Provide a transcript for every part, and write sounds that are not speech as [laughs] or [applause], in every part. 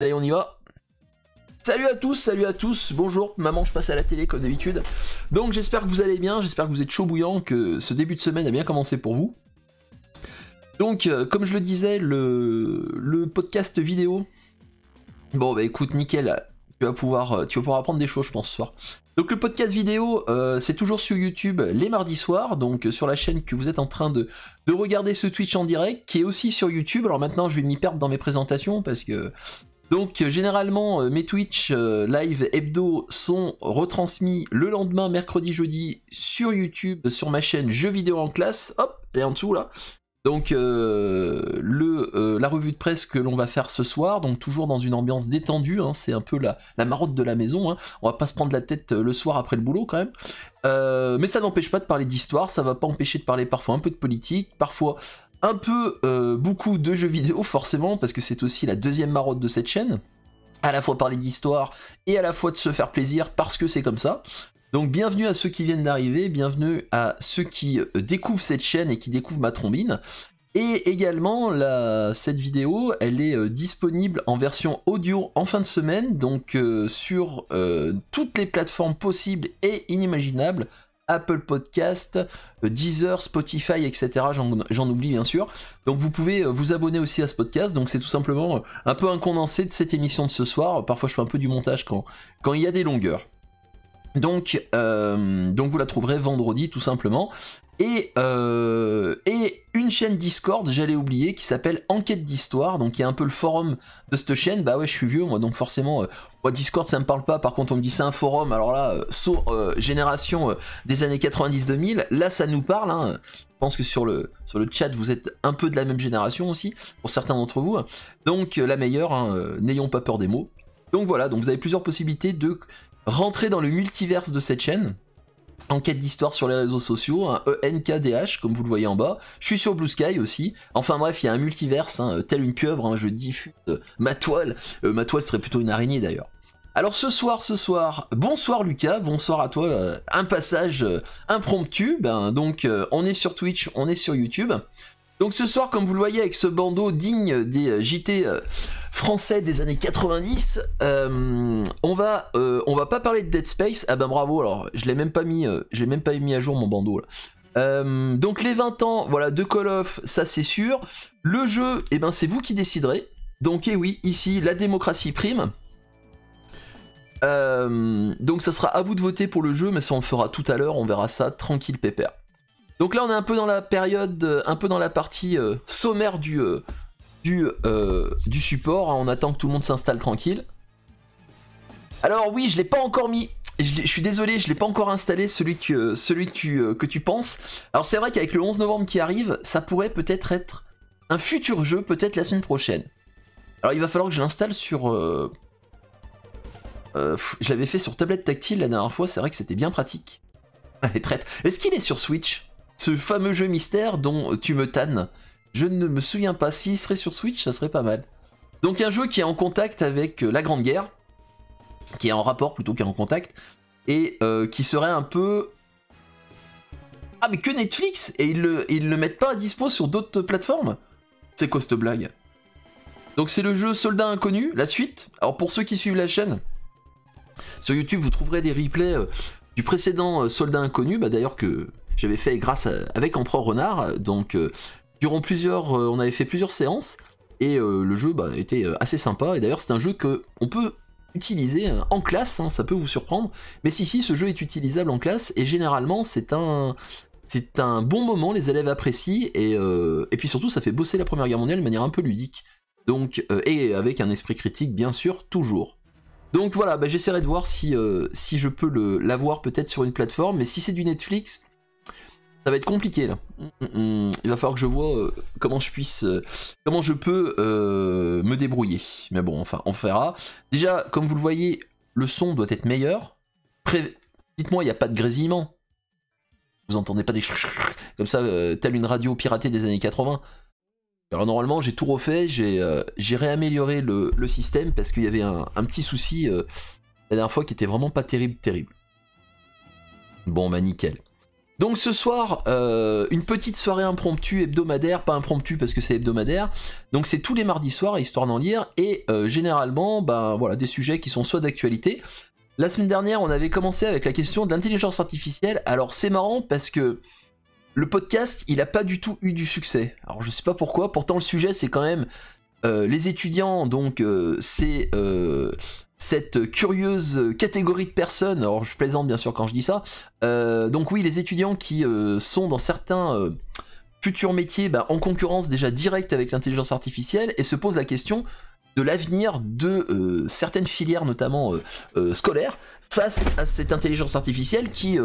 Allez, on y va. Salut à tous, salut à tous, bonjour, maman, je passe à la télé comme d'habitude. Donc j'espère que vous allez bien, j'espère que vous êtes chaud bouillant, que ce début de semaine a bien commencé pour vous. Donc, euh, comme je le disais, le, podcast vidéo. Bon, bah écoute, nickel, tu vas pouvoir, euh, tu vas pouvoir apprendre des choses, je pense, ce soir. Donc, le podcast vidéo, euh, c'est toujours sur YouTube les mardis soirs, donc sur la chaîne que vous êtes en train de, de regarder ce Twitch en direct, qui est aussi sur YouTube. Alors maintenant, je vais m'y perdre dans mes présentations parce que donc euh, généralement euh, mes Twitch euh, live hebdo sont retransmis le lendemain, mercredi, jeudi sur YouTube, sur ma chaîne Jeux vidéo en classe. Hop, et en dessous là. Donc le, la revue de presse que l'on va faire ce soir, donc toujours dans une ambiance détendue, hein, c'est un peu la, marotte de la maison, hein. on va pas se prendre la tête le soir après le boulot quand même. mais ça n'empêche pas de parler d'histoire, ça va pas empêcher de parler parfois un peu de politique, parfois un peu euh, beaucoup de jeux vidéo forcément parce que c'est aussi la deuxième marotte de cette chaîne à la fois parler d'histoire et à la fois de se faire plaisir parce que c'est comme ça donc bienvenue à ceux qui viennent d'arriver bienvenue à ceux qui euh, découvrent cette chaîne et qui découvrent ma trombine et également, la, cette vidéo, elle est euh, disponible en version audio en fin de semaine, donc sur toutes les plateformes possibles et inimaginables, Apple Podcast, euh, Deezer, Spotify, etc. J'en oublie bien sûr. Donc vous pouvez euh, vous abonner aussi à ce podcast. Donc c'est tout simplement euh, un peu un condensé de cette émission de ce soir. Parfois je fais un peu du montage quand, quand il y a des longueurs. Donc, donc vous la trouverez vendredi tout simplement. Euh, et, une chaîne Discord, j'allais oublier, qui s'appelle Enquête d'Histoire, donc qui est un peu le forum de cette chaîne. Bah ouais, je suis vieux, moi, donc forcément, euh, Discord, ça me parle pas. Par contre, on me dit c'est un forum, alors là, euh, euh génération des années 90-2000, là, ça nous parle. Hein. Je pense que sur le, sur le chat, vous êtes un peu de la même génération aussi, pour certains d'entre vous. Donc, la meilleure, hein, n'ayons pas peur des mots. Donc voilà, donc vous avez plusieurs possibilités de rentrer dans le multiverse de cette chaîne. Enquête d'histoire sur les réseaux sociaux, un ENKDH, comme vous le voyez en bas. Je suis sur Blue Sky aussi. Enfin bref, il y a un multiverse, hein, tel une pieuvre, hein, je diffuse euh, ma toile. Euh, ma toile serait plutôt une araignée d'ailleurs. Alors ce soir, ce soir, bonsoir Lucas, bonsoir à toi. Euh, un passage impromptu, ben, donc on est sur Twitch, on est sur YouTube. Donc ce soir, comme vous le voyez, avec ce bandeau digne des euh, JT euh, français des années 90, euh, on va on va pas parler de Dead Space. Ah ben bravo, alors je l'ai même pas mis, l'ai même pas mis à jour mon bandeau là. donc les 20 ans, voilà, de Call of, ça c'est sûr. Le jeu, eh ben c'est vous qui déciderez. Donc eh oui, ici la démocratie prime. donc ça sera à vous de voter pour le jeu, mais ça on le fera tout à l'heure, on verra ça tranquille pépère. Donc là, on est un peu dans la période, euh, un peu dans la partie euh, sommaire du, euh, du, support. Hein. On attend que tout le monde s'installe tranquille. Alors oui, je l'ai pas encore mis. Je, suis désolé, je l'ai pas encore installé celui que, celui tu, que tu penses. Alors c'est vrai qu'avec le 11 novembre qui arrive, ça pourrait peut-être être un futur jeu, peut-être la semaine prochaine. Alors il va falloir que je l'installe sur... je l'avais fait sur tablette tactile la dernière fois, c'est vrai que c'était bien pratique. [laughs] Est-ce qu'il est sur Switch ce fameux jeu mystère dont tu me tannes. Je ne me souviens pas, s'il serait sur Switch, ça serait pas mal. Donc un jeu qui est en contact avec euh, la Grande Guerre, qui est en rapport plutôt qu'en contact, et euh, qui serait un peu... Ah mais que Netflix Et ils le, le mettent pas à dispo sur d'autres plateformes C'est quoi cette blague Donc c'est le jeu Soldat Inconnu, la suite. Alors pour ceux qui suivent la chaîne, sur YouTube vous trouverez des replays euh, du précédent Soldat Inconnu, bah d'ailleurs que j'avais fait grâce à, avec Empereur Renard. Donc, euh, durant plusieurs, euh, on avait fait plusieurs séances et euh, le jeu bah, était assez sympa. Et d'ailleurs, c'est un jeu que on peut utiliser en classe, hein, ça peut vous surprendre. Mais si, si, ce jeu est utilisable en classe et généralement, c'est un. C'est un bon moment, les élèves apprécient, et, puis surtout ça fait bosser la Première Guerre mondiale de manière un peu ludique. Donc, et avec un esprit critique, bien sûr, toujours. Donc voilà, bah, j'essaierai de voir si, si je peux l'avoir peut-être sur une plateforme, mais si c'est du Netflix, ça va être compliqué là. Mm, mm, mm. Il va falloir que je vois euh, comment je puisse, euh, comment je peux euh, me débrouiller. Mais bon, enfin, on fera. Déjà, comme vous le voyez, le son doit être meilleur. Pré... Dites-moi, il n'y a pas de grésillement. Vous entendez pas des comme ça, telle une radio piratée des années 80. Alors normalement, j'ai tout refait, j'ai j'ai réamélioré le, le, système parce qu'il y avait un, un petit souci la dernière fois qui était vraiment pas terrible, terrible. Bon, bah nickel. Donc ce soir, euh, une petite soirée impromptue, hebdomadaire, pas impromptue parce que c'est hebdomadaire. Donc c'est tous les mardis soirs, histoire d'en lire, et euh, généralement, ben voilà, des sujets qui sont soit d'actualité. La semaine dernière, on avait commencé avec la question de l'intelligence artificielle. Alors c'est marrant parce que le podcast, il n'a pas du tout eu du succès. Alors je sais pas pourquoi, pourtant le sujet c'est quand même euh, les étudiants, donc c'est cette curieuse catégorie de personnes, alors je plaisante bien sûr quand je dis ça, euh, donc oui, les étudiants qui euh, sont dans certains euh, futurs métiers bah, en concurrence déjà directe avec l'intelligence artificielle et se posent la question de l'avenir de certaines filières, notamment scolaires, face à cette intelligence artificielle qui,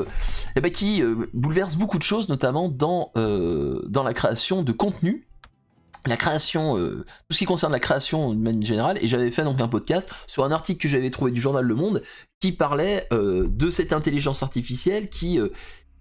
eh ben, qui bouleverse beaucoup de choses, notamment dans, dans la création de contenu la création, euh, tout ce qui concerne la création de manière générale, et j'avais fait donc un podcast sur un article que j'avais trouvé du journal Le Monde qui parlait euh, de cette intelligence artificielle qui, euh,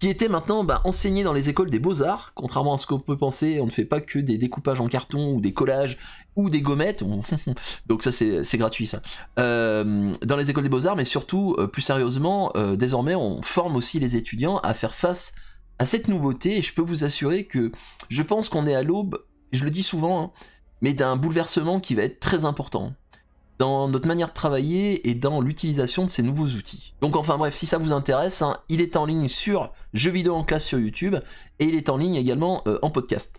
qui était maintenant bah, enseignée dans les écoles des beaux-arts, contrairement à ce qu'on peut penser, on ne fait pas que des découpages en carton ou des collages ou des gommettes, [laughs] donc ça c'est gratuit ça, dans les écoles des beaux-arts, mais surtout, plus sérieusement, désormais on forme aussi les étudiants à faire face à cette nouveauté, et je peux vous assurer que je pense qu'on est à l'aube je le dis souvent, hein, mais d'un bouleversement qui va être très important dans notre manière de travailler et dans l'utilisation de ces nouveaux outils. Donc enfin bref, si ça vous intéresse, hein, il est en ligne sur Jeux vidéo en classe sur YouTube et il est en ligne également euh, en podcast.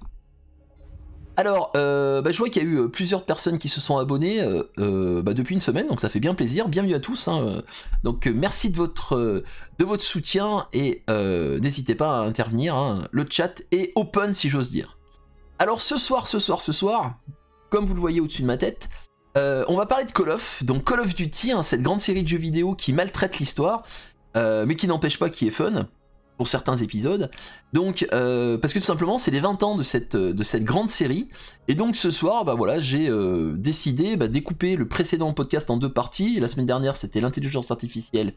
Alors, euh, bah, je vois qu'il y a eu euh, plusieurs personnes qui se sont abonnées bah, depuis une semaine, donc ça fait bien plaisir. Bienvenue à tous. Hein, donc merci de votre, de votre soutien et n'hésitez pas à intervenir. le chat est open si j'ose dire. Alors ce soir, ce soir, ce soir, comme vous le voyez au-dessus de ma tête, euh, on va parler de Call of, donc Call of Duty, hein, cette grande série de jeux vidéo qui maltraite l'histoire, euh, mais qui n'empêche pas qu'il est fun pour certains épisodes. Donc, euh, parce que tout simplement, c'est les 20 ans de cette, de cette grande série. Et donc ce soir, bah voilà, j'ai décidé de bah, découper le précédent podcast en deux parties. La semaine dernière, c'était l'intelligence artificielle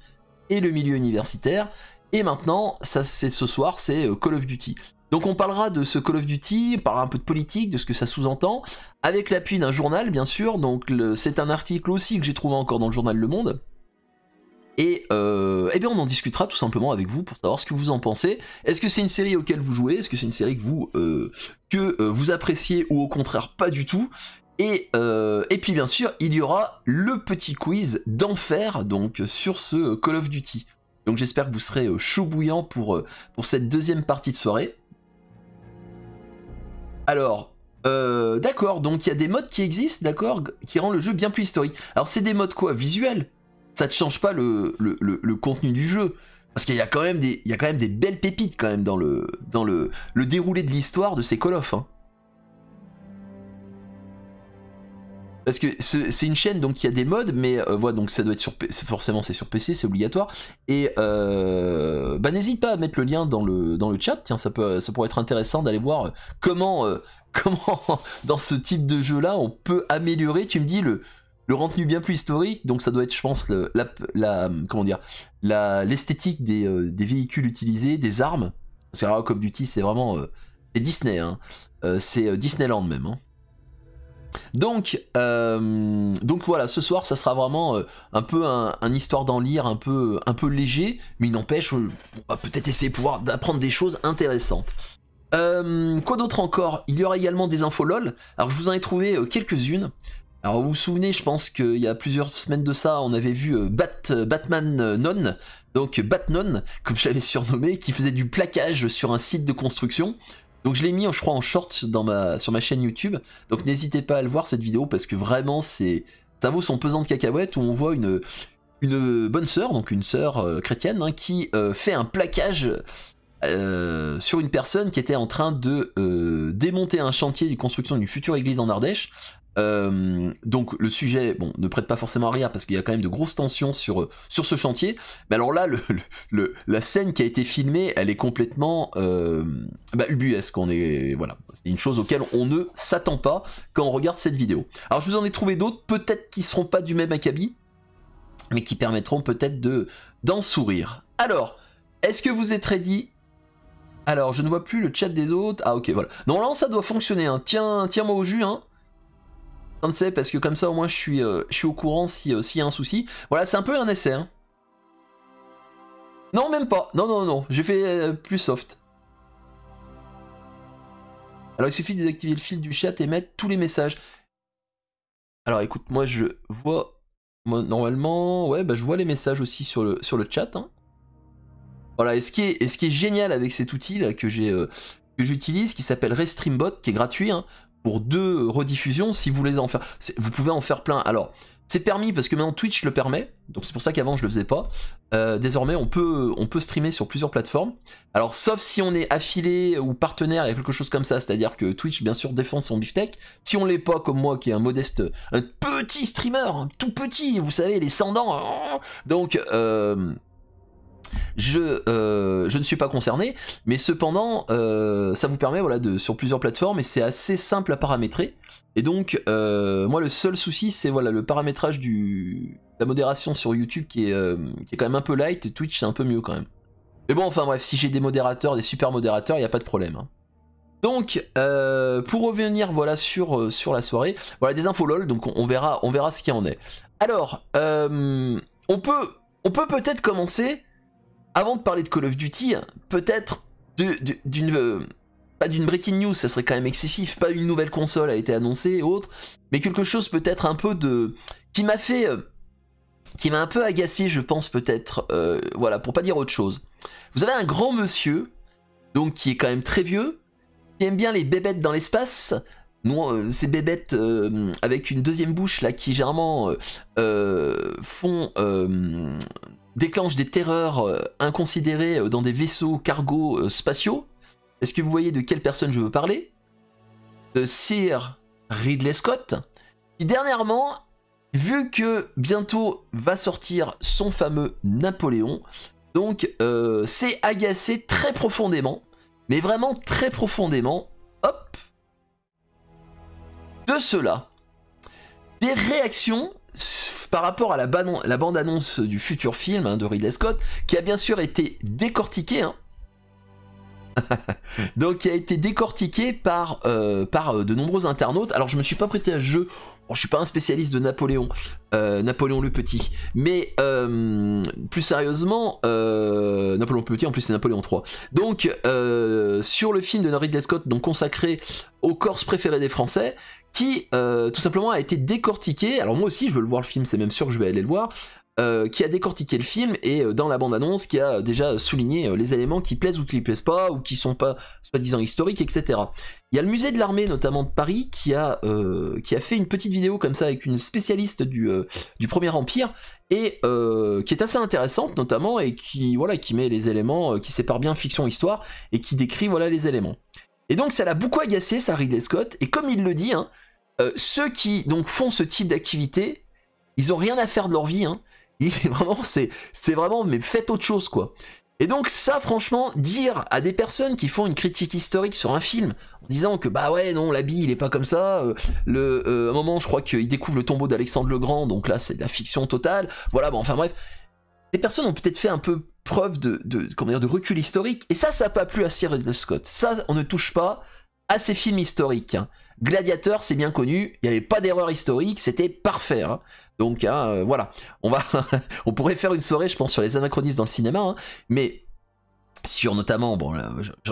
et le milieu universitaire. Et maintenant, ça c'est ce soir, c'est Call of Duty. Donc on parlera de ce Call of Duty, on parlera un peu de politique, de ce que ça sous-entend, avec l'appui d'un journal bien sûr, donc c'est un article aussi que j'ai trouvé encore dans le journal Le Monde. Et euh, eh bien on en discutera tout simplement avec vous pour savoir ce que vous en pensez. Est-ce que c'est une série auquel vous jouez Est-ce que c'est une série que vous, euh, que, euh, vous appréciez ou au contraire pas du tout et, et, puis bien sûr, il y aura le petit quiz d'enfer donc sur ce Call of Duty. Donc j'espère que vous serez chaud bouillant pour, pour cette deuxième partie de soirée. Alors, euh, d'accord, donc il y a des modes qui existent, d'accord, qui rendent le jeu bien plus historique. Alors c'est des modes quoi Visuels Ça ne change pas le, le, le, contenu du jeu. Parce qu'il y, a quand même des, y a quand même des belles pépites quand même dans le, dans le, le déroulé de l'histoire de ces call of', hein. Parce que c'est une chaîne donc il y a des modes, mais euh, voilà, donc ça doit être sur forcément c'est sur PC, c'est obligatoire. Et euh, bah, n'hésite pas à mettre le lien dans le, dans le chat, tiens, ça, peut, ça pourrait être intéressant d'aller voir euh, comment, [laughs] comment dans ce type de jeu-là on peut améliorer, tu me dis, le, le bien plus historique, donc ça doit être, je pense, la, la, comment dire, l'esthétique des, véhicules utilisés, des armes. Parce que Call Duty, c'est vraiment... c'est Disney, hein. c'est Disneyland même. Hein. Donc, euh, donc voilà, ce soir, ça sera vraiment euh, un peu un, histoire d'en lire, un peu, un peu léger, mais il n'empêche, euh, on va peut-être essayer de pouvoir d'apprendre des choses intéressantes. quoi d'autre encore Il y aura également des infos LOL. Alors, je vous en ai trouvé quelques-unes. Alors, vous vous souvenez, je pense qu'il y a plusieurs semaines de ça, on avait vu Bat, Batman Non, donc Batnon, comme je l'avais surnommé, qui faisait du plaquage sur un site de construction. Donc je l'ai mis, je crois, en short sur ma chaîne YouTube. Donc n'hésitez pas à le voir cette vidéo parce que vraiment, c'est ça vaut son pesant de cacahuète où on voit une, une bonne sœur, donc une sœur euh, chrétienne, hein, qui euh, fait un plaquage euh, sur une personne qui était en train de démonter un chantier de construction d'une future église en Ardèche euh, donc le sujet, bon, ne prête pas forcément à rire parce qu'il y a quand même de grosses tensions sur, euh, sur ce chantier. Mais alors là, le, la scène qui a été filmée, elle est complètement euh, bah, ubuesque. On est voilà, c'est une chose auquel on ne s'attend pas quand on regarde cette vidéo. Alors je vous en ai trouvé d'autres, peut-être qui seront pas du même acabit, mais qui permettront peut-être de d'en sourire. Alors, est-ce que vous êtes ready alors, je ne vois plus le chat des autres. Ah, ok, voilà. non, là ça doit fonctionner. Hein. Tiens, tiens-moi au jus. Hein parce que comme ça au moins je suis, euh, je suis au courant euh, s'il y a un souci. Voilà, c'est un peu un essai. Hein. Non, même pas. Non, non, non. J'ai fait euh, plus soft. Alors il suffit de désactiver le fil du chat et mettre tous les messages. Alors écoute, moi je vois normalement, ouais, bah, je vois les messages aussi sur le, sur le chat. Hein. Voilà, et ce, qui est, ce qui est génial avec cet outil là, que j'ai j'utilise qui s'appelle Restreambot, qui est gratuit. Hein, pour deux rediffusions si vous voulez en faire. Vous pouvez en faire plein. Alors, c'est permis parce que maintenant Twitch le permet, donc c'est pour ça qu'avant je le faisais pas. Euh, désormais, on peut, on peut streamer sur plusieurs plateformes. Alors, sauf si on est affilié ou partenaire et quelque chose comme ça, c'est-à-dire que Twitch, bien sûr, défend son beefsteak. Si on l'est pas, comme moi, qui est un modeste, un petit streamer, tout petit, vous savez, les 100 dents, hein. donc euh, euh, je, ne suis pas concerné, mais cependant, euh, ça vous permet voilà, de, sur plusieurs plateformes et c'est assez simple à paramétrer. Et donc, euh, moi, le seul souci, c'est voilà, le paramétrage de la modération sur YouTube qui est, est quand même un peu light et Twitch, c'est un peu mieux quand même. Mais bon, enfin bref, si j'ai des modérateurs, des super modérateurs, il n'y a pas de problème. Hein. Donc, pour revenir voilà sur, sur la soirée, voilà des infos lol, donc on, verra, on verra ce qu'il en est. Alors, on peut on peut peut-être commencer avant de parler de Call of Duty, peut-être d'une... Euh, pas d'une breaking news, ça serait quand même excessif, pas une nouvelle console a été annoncée et mais quelque chose peut-être un peu de... qui m'a fait... Euh, qui m'a un peu agacé, je pense peut-être, euh, voilà, pour pas dire autre chose. Vous avez un grand monsieur, donc qui est quand même très vieux, qui aime bien les bébêtes dans l'espace, ces bébêtes avec une deuxième bouche là qui généralement font déclenche des terreurs euh, inconsidérées euh, dans des vaisseaux cargo euh, spatiaux. Est-ce que vous voyez de quelle personne je veux parler De Sir Ridley Scott, qui dernièrement, vu que bientôt va sortir son fameux Napoléon, donc s'est agacé très profondément, mais vraiment très profondément, hop, de cela. Des réactions par rapport à la, bande-annonce du futur film hein, de Ridley Scott, qui a bien sûr été décortiquée, hein. [laughs] donc qui a été décortiqué par, euh, par euh, de nombreux internautes. Alors je me suis pas prêté à ce jeu. je je suis pas un spécialiste de Napoléon, euh, Napoléon le Petit, mais plus sérieusement, Napoléon le Petit, en plus c'est Napoléon III. Donc sur le film de Ridley Scott, donc consacré aux Corse préféré des Français, qui euh, tout simplement a été décortiqué. Alors moi aussi, je veux le voir le film, c'est même sûr que je vais aller le voir. Euh, qui a décortiqué le film et euh, dans la bande-annonce qui a déjà souligné les éléments qui plaisent ou qui ne plaisent pas ou qui sont pas soi-disant historiques, etc. Il y a le musée de l'armée notamment de Paris qui a, qui a fait une petite vidéo comme ça avec une spécialiste du, du Premier Empire et qui est assez intéressante notamment et qui, voilà, qui met les éléments, qui sépare bien fiction-histoire et qui décrit voilà, les éléments. Et donc ça l'a beaucoup agacé, ça Ridley Scott, et comme il le dit, hein, euh, ceux qui donc font ce type d'activité, ils ont rien à faire de leur vie. Hein. [laughs] vraiment, c'est, vraiment, mais faites autre chose quoi. Et donc ça, franchement, dire à des personnes qui font une critique historique sur un film en disant que bah ouais non l'habit il est pas comme ça, euh, le, euh, un moment je crois qu'il découvre le tombeau d'Alexandre le Grand, donc là c'est de la fiction totale. Voilà, bon enfin bref, des personnes ont peut-être fait un peu preuve de, de, comment de recul historique et ça ça n'a pas plu à Sir Ridley Scott. Ça on ne touche pas à ces films historiques. Hein. Gladiator, c'est bien connu, il n'y avait pas d'erreur historique, c'était parfait. Hein. Donc hein, euh, voilà, on, va [laughs] on pourrait faire une soirée, je pense, sur les anachronismes dans le cinéma, hein. mais sur notamment, bon,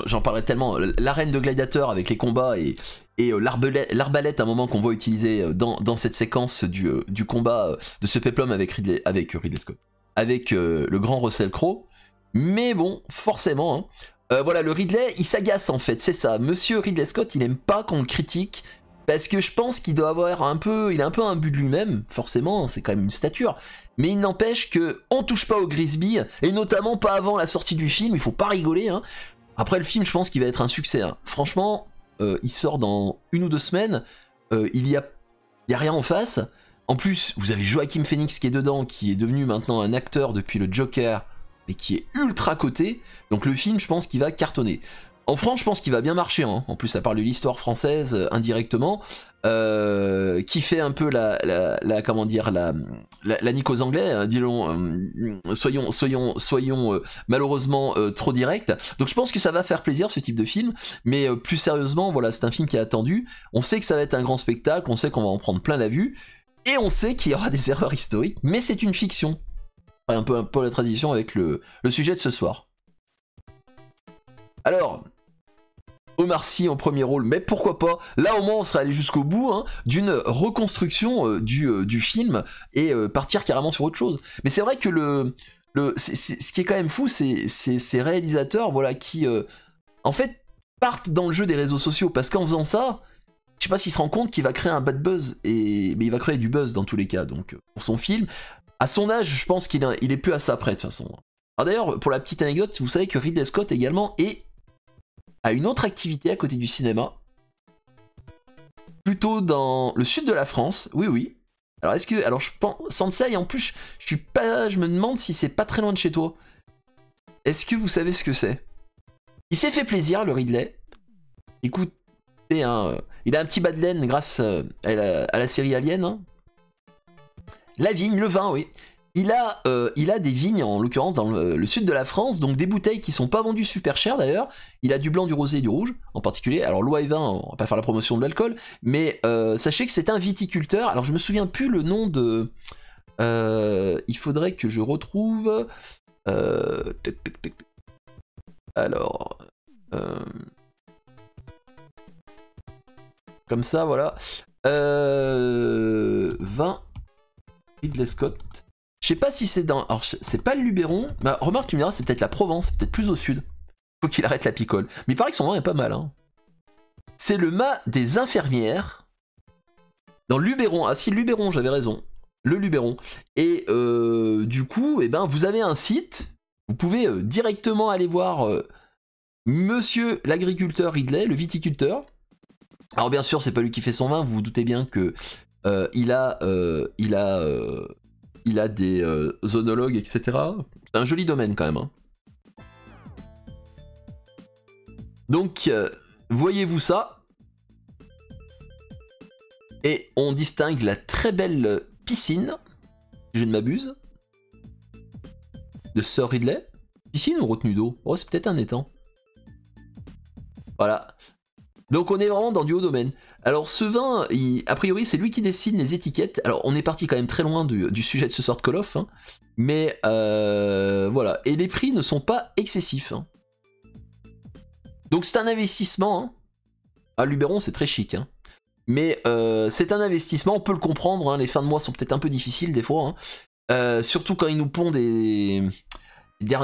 j'en parlerai tellement, l'arène de Gladiator avec les combats et, et euh, l'arbalète, à un moment qu'on voit utiliser euh, dans, cette séquence du, du combat de ce peplum avec Ridley, avec Ridley Scott, avec le grand Russell Crowe. Mais bon, forcément, hein, euh, voilà, le Ridley, il s'agace en fait, c'est ça. Monsieur Ridley Scott, il n'aime pas qu'on le critique, parce que je pense qu'il doit avoir un peu, il a un peu un but de lui-même, forcément, c'est quand même une stature. Mais il n'empêche que on touche pas au Grisby, et notamment pas avant la sortie du film. Il faut pas rigoler. Hein. Après le film, je pense qu'il va être un succès. Hein. Franchement, euh, il sort dans une ou deux semaines. Euh, il y a, y a rien en face. En plus, vous avez Joaquin Phoenix qui est dedans, qui est devenu maintenant un acteur depuis le Joker mais qui est ultra coté. Donc le film, je pense qu'il va cartonner. En France, je pense qu'il va bien marcher. Hein. En plus, ça parle de l'histoire française euh, indirectement, euh, qui fait un peu la, la, comment dire la, la, aux Anglais. Hein, disons, euh, soyons, soyons, soyons malheureusement trop directs. Donc, je pense que ça va faire plaisir ce type de film. Mais plus sérieusement, voilà, c'est un film qui est attendu. On sait que ça va être un grand spectacle. On sait qu'on va en prendre plein la vue. Et on sait qu'il y aura des [laughs] erreurs historiques, mais c'est une fiction un peu, un peu la transition avec le, sujet de ce soir. Alors, Omar Sy en premier rôle, mais pourquoi pas Là au moins on serait allé jusqu'au bout hein, d'une reconstruction euh, euh, du, film et euh, partir carrément sur autre chose. Mais c'est vrai que le, ce qui est quand même fou, c'est ces réalisateurs voilà, qui en fait partent dans le jeu des réseaux sociaux parce qu'en faisant ça, je sais pas s'il se rend compte qu'il va créer un bad buzz et mais il va créer du buzz dans tous les cas. Donc pour son film, à son âge, je pense qu'il il est plus à ça près de toute façon. Alors d'ailleurs, pour la petite anecdote, vous savez que Ridley Scott également est à une autre activité à côté du cinéma, plutôt dans le sud de la France. Oui, oui. Alors est-ce que, alors je pense, Sansei, en plus, je suis pas, je me demande si c'est pas très loin de chez toi. Est-ce que vous savez ce que c'est Il s'est fait plaisir, le Ridley. Écoutez, hein, euh, il a un petit bas grâce euh, à la, série Alien. Hein. La vigne, le vin, oui. Il a, euh, il a des vignes, en l'occurrence dans euh, le, sud de la France, donc des bouteilles qui sont pas vendues super chères d'ailleurs. Il a du blanc, du rosé et du rouge, en particulier. Alors loi et vin, on va pas faire la promotion de l'alcool, mais euh, sachez que c'est un viticulteur. Alors je me souviens plus le nom de... il faudrait que je retrouve... Alors... Comme ça, voilà. vin Ridley Scott. Je sais pas si c'est dans. Alors, c'est pas le Luberon. remarque, tu me diras, c'est peut-être la Provence, peut-être plus au sud. Faut qu'il arrête la picole. Mais il paraît que son nom est pas mal. Hein. C'est le mât des infirmières. Dans Luberon. Ah si, Luberon, j'avais raison. Le Luberon. Et euh, du coup, eh ben, vous avez un site. Vous pouvez euh, directement aller voir euh, Monsieur l'agriculteur Ridley, le viticulteur. Alors bien sûr, c'est pas lui qui fait son vin. Vous vous doutez bien que euh, il a, euh, euh, il a, des zonologues, etc. C'est un joli domaine quand même. Hein. Donc, voyez-vous ça Et on distingue la très belle piscine, si je ne m'abuse, de Sir Ridley. Piscine ou retenue d'eau Oh, c'est peut-être un étang. Voilà. Donc on est vraiment dans du haut domaine. Alors ce vin, a priori c'est lui qui dessine les étiquettes. Alors on est parti quand même très loin du, sujet de ce sort de Call of, hein. mais euh, voilà. Et les prix ne sont pas excessifs. Hein. Donc c'est un investissement. Hein. À Luberon c'est très chic. Hein. Mais euh, c'est un investissement, on peut le comprendre. les fins de mois sont peut-être un peu difficiles des fois. Euh, surtout quand ils nous pondent des,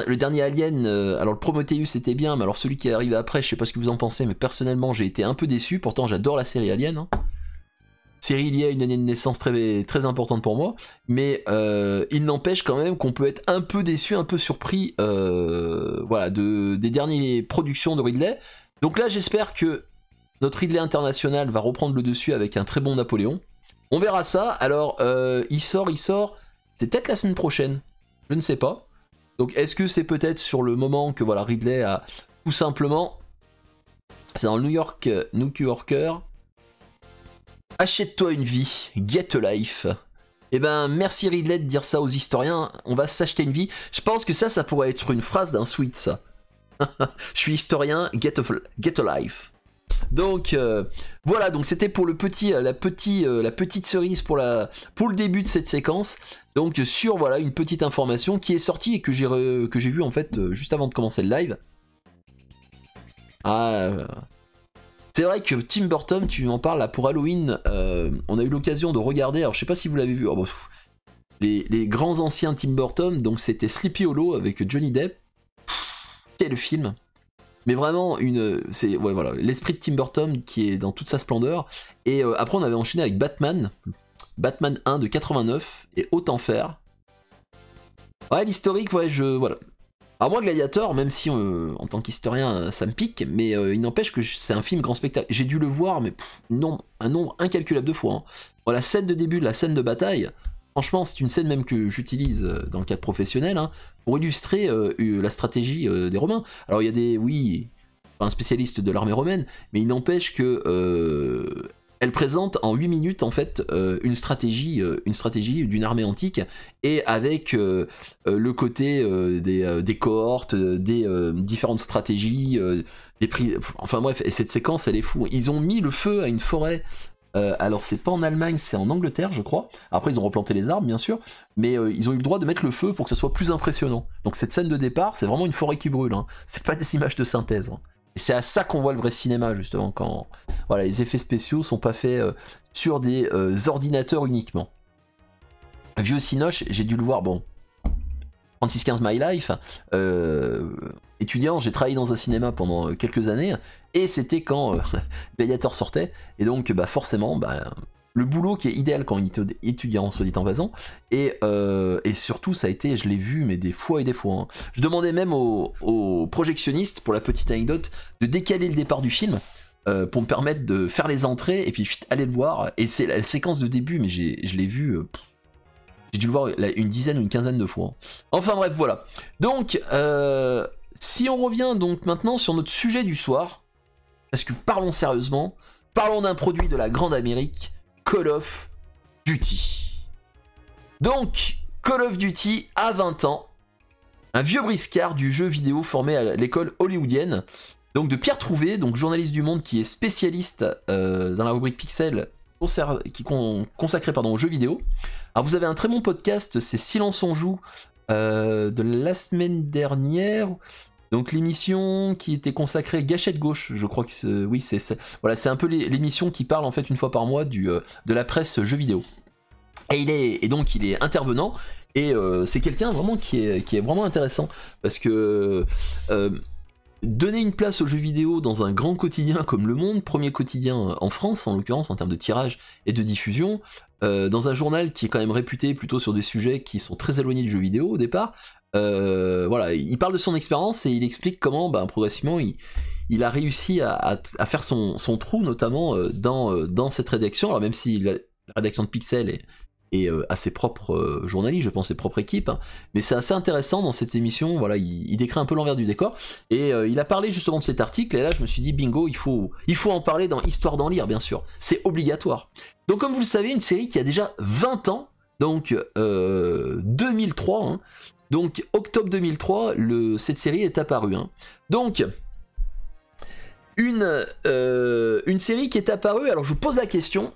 le dernier Alien, euh, alors le Prometheus c'était bien, mais alors celui qui est après, je sais pas ce que vous en pensez, mais personnellement j'ai été un peu déçu, pourtant j'adore la série Alien. Hein. Série il y a une année de naissance très, très importante pour moi, mais euh, il n'empêche quand même qu'on peut être un peu déçu, un peu surpris euh, voilà, des dernières productions de Ridley. Donc là j'espère que notre Ridley International va reprendre le dessus avec un très bon Napoléon. On verra ça, alors il sort, il sort, c'est peut-être la semaine prochaine, je ne sais pas. Donc est-ce que c'est peut-être sur le moment que voilà Ridley a tout simplement, c'est dans le New York euh, New Yorker, achète-toi une vie, get a life. Eh ben, merci Ridley de dire ça aux historiens, on va s'acheter une vie. Je pense que ça, ça pourrait être une phrase d'un sweet, ça. [laughs] Je suis historien, get get a life. Donc euh, voilà, donc c'était pour le petit, euh, la, euh, la petite cerise pour, la, pour le début de cette séquence. Donc sur voilà une petite information qui est sortie et que j'ai que j'ai vu en fait juste avant de commencer le live. Ah, c'est vrai que Tim Burton, tu m'en parles là pour Halloween. on a eu l'occasion de regarder. Alors je sais pas si vous l'avez vu. Oh, bah, les, grands anciens Tim Burton, donc c'était Sleepy Hollow avec Johnny Depp. quel film! Mais vraiment, une, c'est voilà, l'esprit de Tim Burton qui est dans toute sa splendeur. Et euh, après, on avait enchaîné avec Batman, Batman 1 de 89 et Autant faire. Ouais, l'historique, ouais, je voilà. Alors moi, Gladiator, même si euh, en tant qu'historien, ça me pique, mais euh, il n'empêche que c'est un film grand spectacle. J'ai dû le voir, mais non, un nombre incalculable de fois. Hein. la scène de début, la scène de bataille, Franchement, c'est une scène même que j'utilise euh, dans le cadre professionnel hein, pour illustrer euh, la stratégie euh, des Romains. Alors il y a des, oui, un spécialiste de l'armée romaine, mais il n'empêche que elle présente en 8 minutes en fait une stratégie, une stratégie d'une armée antique et avec le côté des, cohortes, des différentes stratégies. Des prix... Enfin bref, cette séquence, elle est fou. Ils ont mis le feu à une forêt euh, alors c'est pas en Allemagne, c'est en Angleterre, je crois. Après ils ont replanté les arbres, bien sûr, mais euh, ils ont eu le droit de mettre le feu pour que ce soit plus impressionnant. Donc cette scène de départ, c'est vraiment une forêt qui brûle. Hein. C'est pas des images de synthèse. Hein. c'est à ça qu'on voit le vrai cinéma justement quand voilà les effets spéciaux sont pas faits euh, sur des ordinateurs uniquement. Vieux Sinoche, j'ai dû le voir. Bon, 3615 My Life, euh, étudiant, j'ai travaillé dans un cinéma pendant euh, quelques années, et c'était quand euh, [laughs] Gladiator sortait, et donc bah, forcément, bah, le boulot qui est idéal quand on est étudiant, soit dit en passant, et, et, surtout ça a été, je l'ai vu, mais des fois et des fois. Hein. Je demandais même aux projectionnistes, pour la petite anecdote, de décaler le départ du film, pour me permettre de faire les entrées et puis aller le voir. Et c'est la séquence de début, mais je l'ai vu, j'ai dû le voir une dizaine ou une quinzaine de fois. Enfin bref, voilà. Donc, euh, si on revient donc maintenant sur notre sujet du soir, parce que parlons sérieusement, parlons d'un produit de la Grande Amérique, Call of Duty. Donc, Call of Duty a 20 ans, un vieux briscard du jeu vidéo formé à l'école hollywoodienne, donc de Pierre Trouvé, donc journaliste du Monde qui est spécialiste euh, dans la rubrique Pixel qui consacré pardon, aux jeux vidéo. Alors vous avez un très bon podcast, c'est Silence on joue euh, de la semaine dernière. Donc l'émission qui était consacrée Gâchette gauche, je crois que oui c'est voilà c'est un peu l'émission qui parle en fait une fois par mois du euh, de la presse jeux vidéo. Et il est et donc il est intervenant et euh, c'est quelqu'un vraiment qui est, vraiment intéressant parce que Donner une place aux jeux vidéo dans un grand quotidien comme Le Monde, premier quotidien euh, en France en l'occurrence en termes de tirage et de diffusion, euh, dans un journal qui est quand même réputé plutôt sur des sujets qui sont très éloignés du jeu vidéo au départ, euh, voilà, il parle de son expérience et il explique comment ben, progressivement il, a réussi à, faire son, trou notamment dans, dans cette rédaction, alors même si la rédaction de Pixel est et euh, à ses propres euh, journalistes, je pense, ses propres équipes. Hein. Mais c'est assez intéressant dans cette émission, voilà, il, décrit un peu l'envers du décor. Et euh, il a parlé justement de cet article, et là je me suis dit, bingo, il faut, il faut en parler dans Histoire d'en lire, bien sûr. C'est obligatoire. Donc comme vous le savez, une série qui a déjà 20 ans, donc 2003, hein. donc octobre 2003, le, cette série est apparue. Hein. Donc... Une, une série qui est apparue, alors je vous pose la question,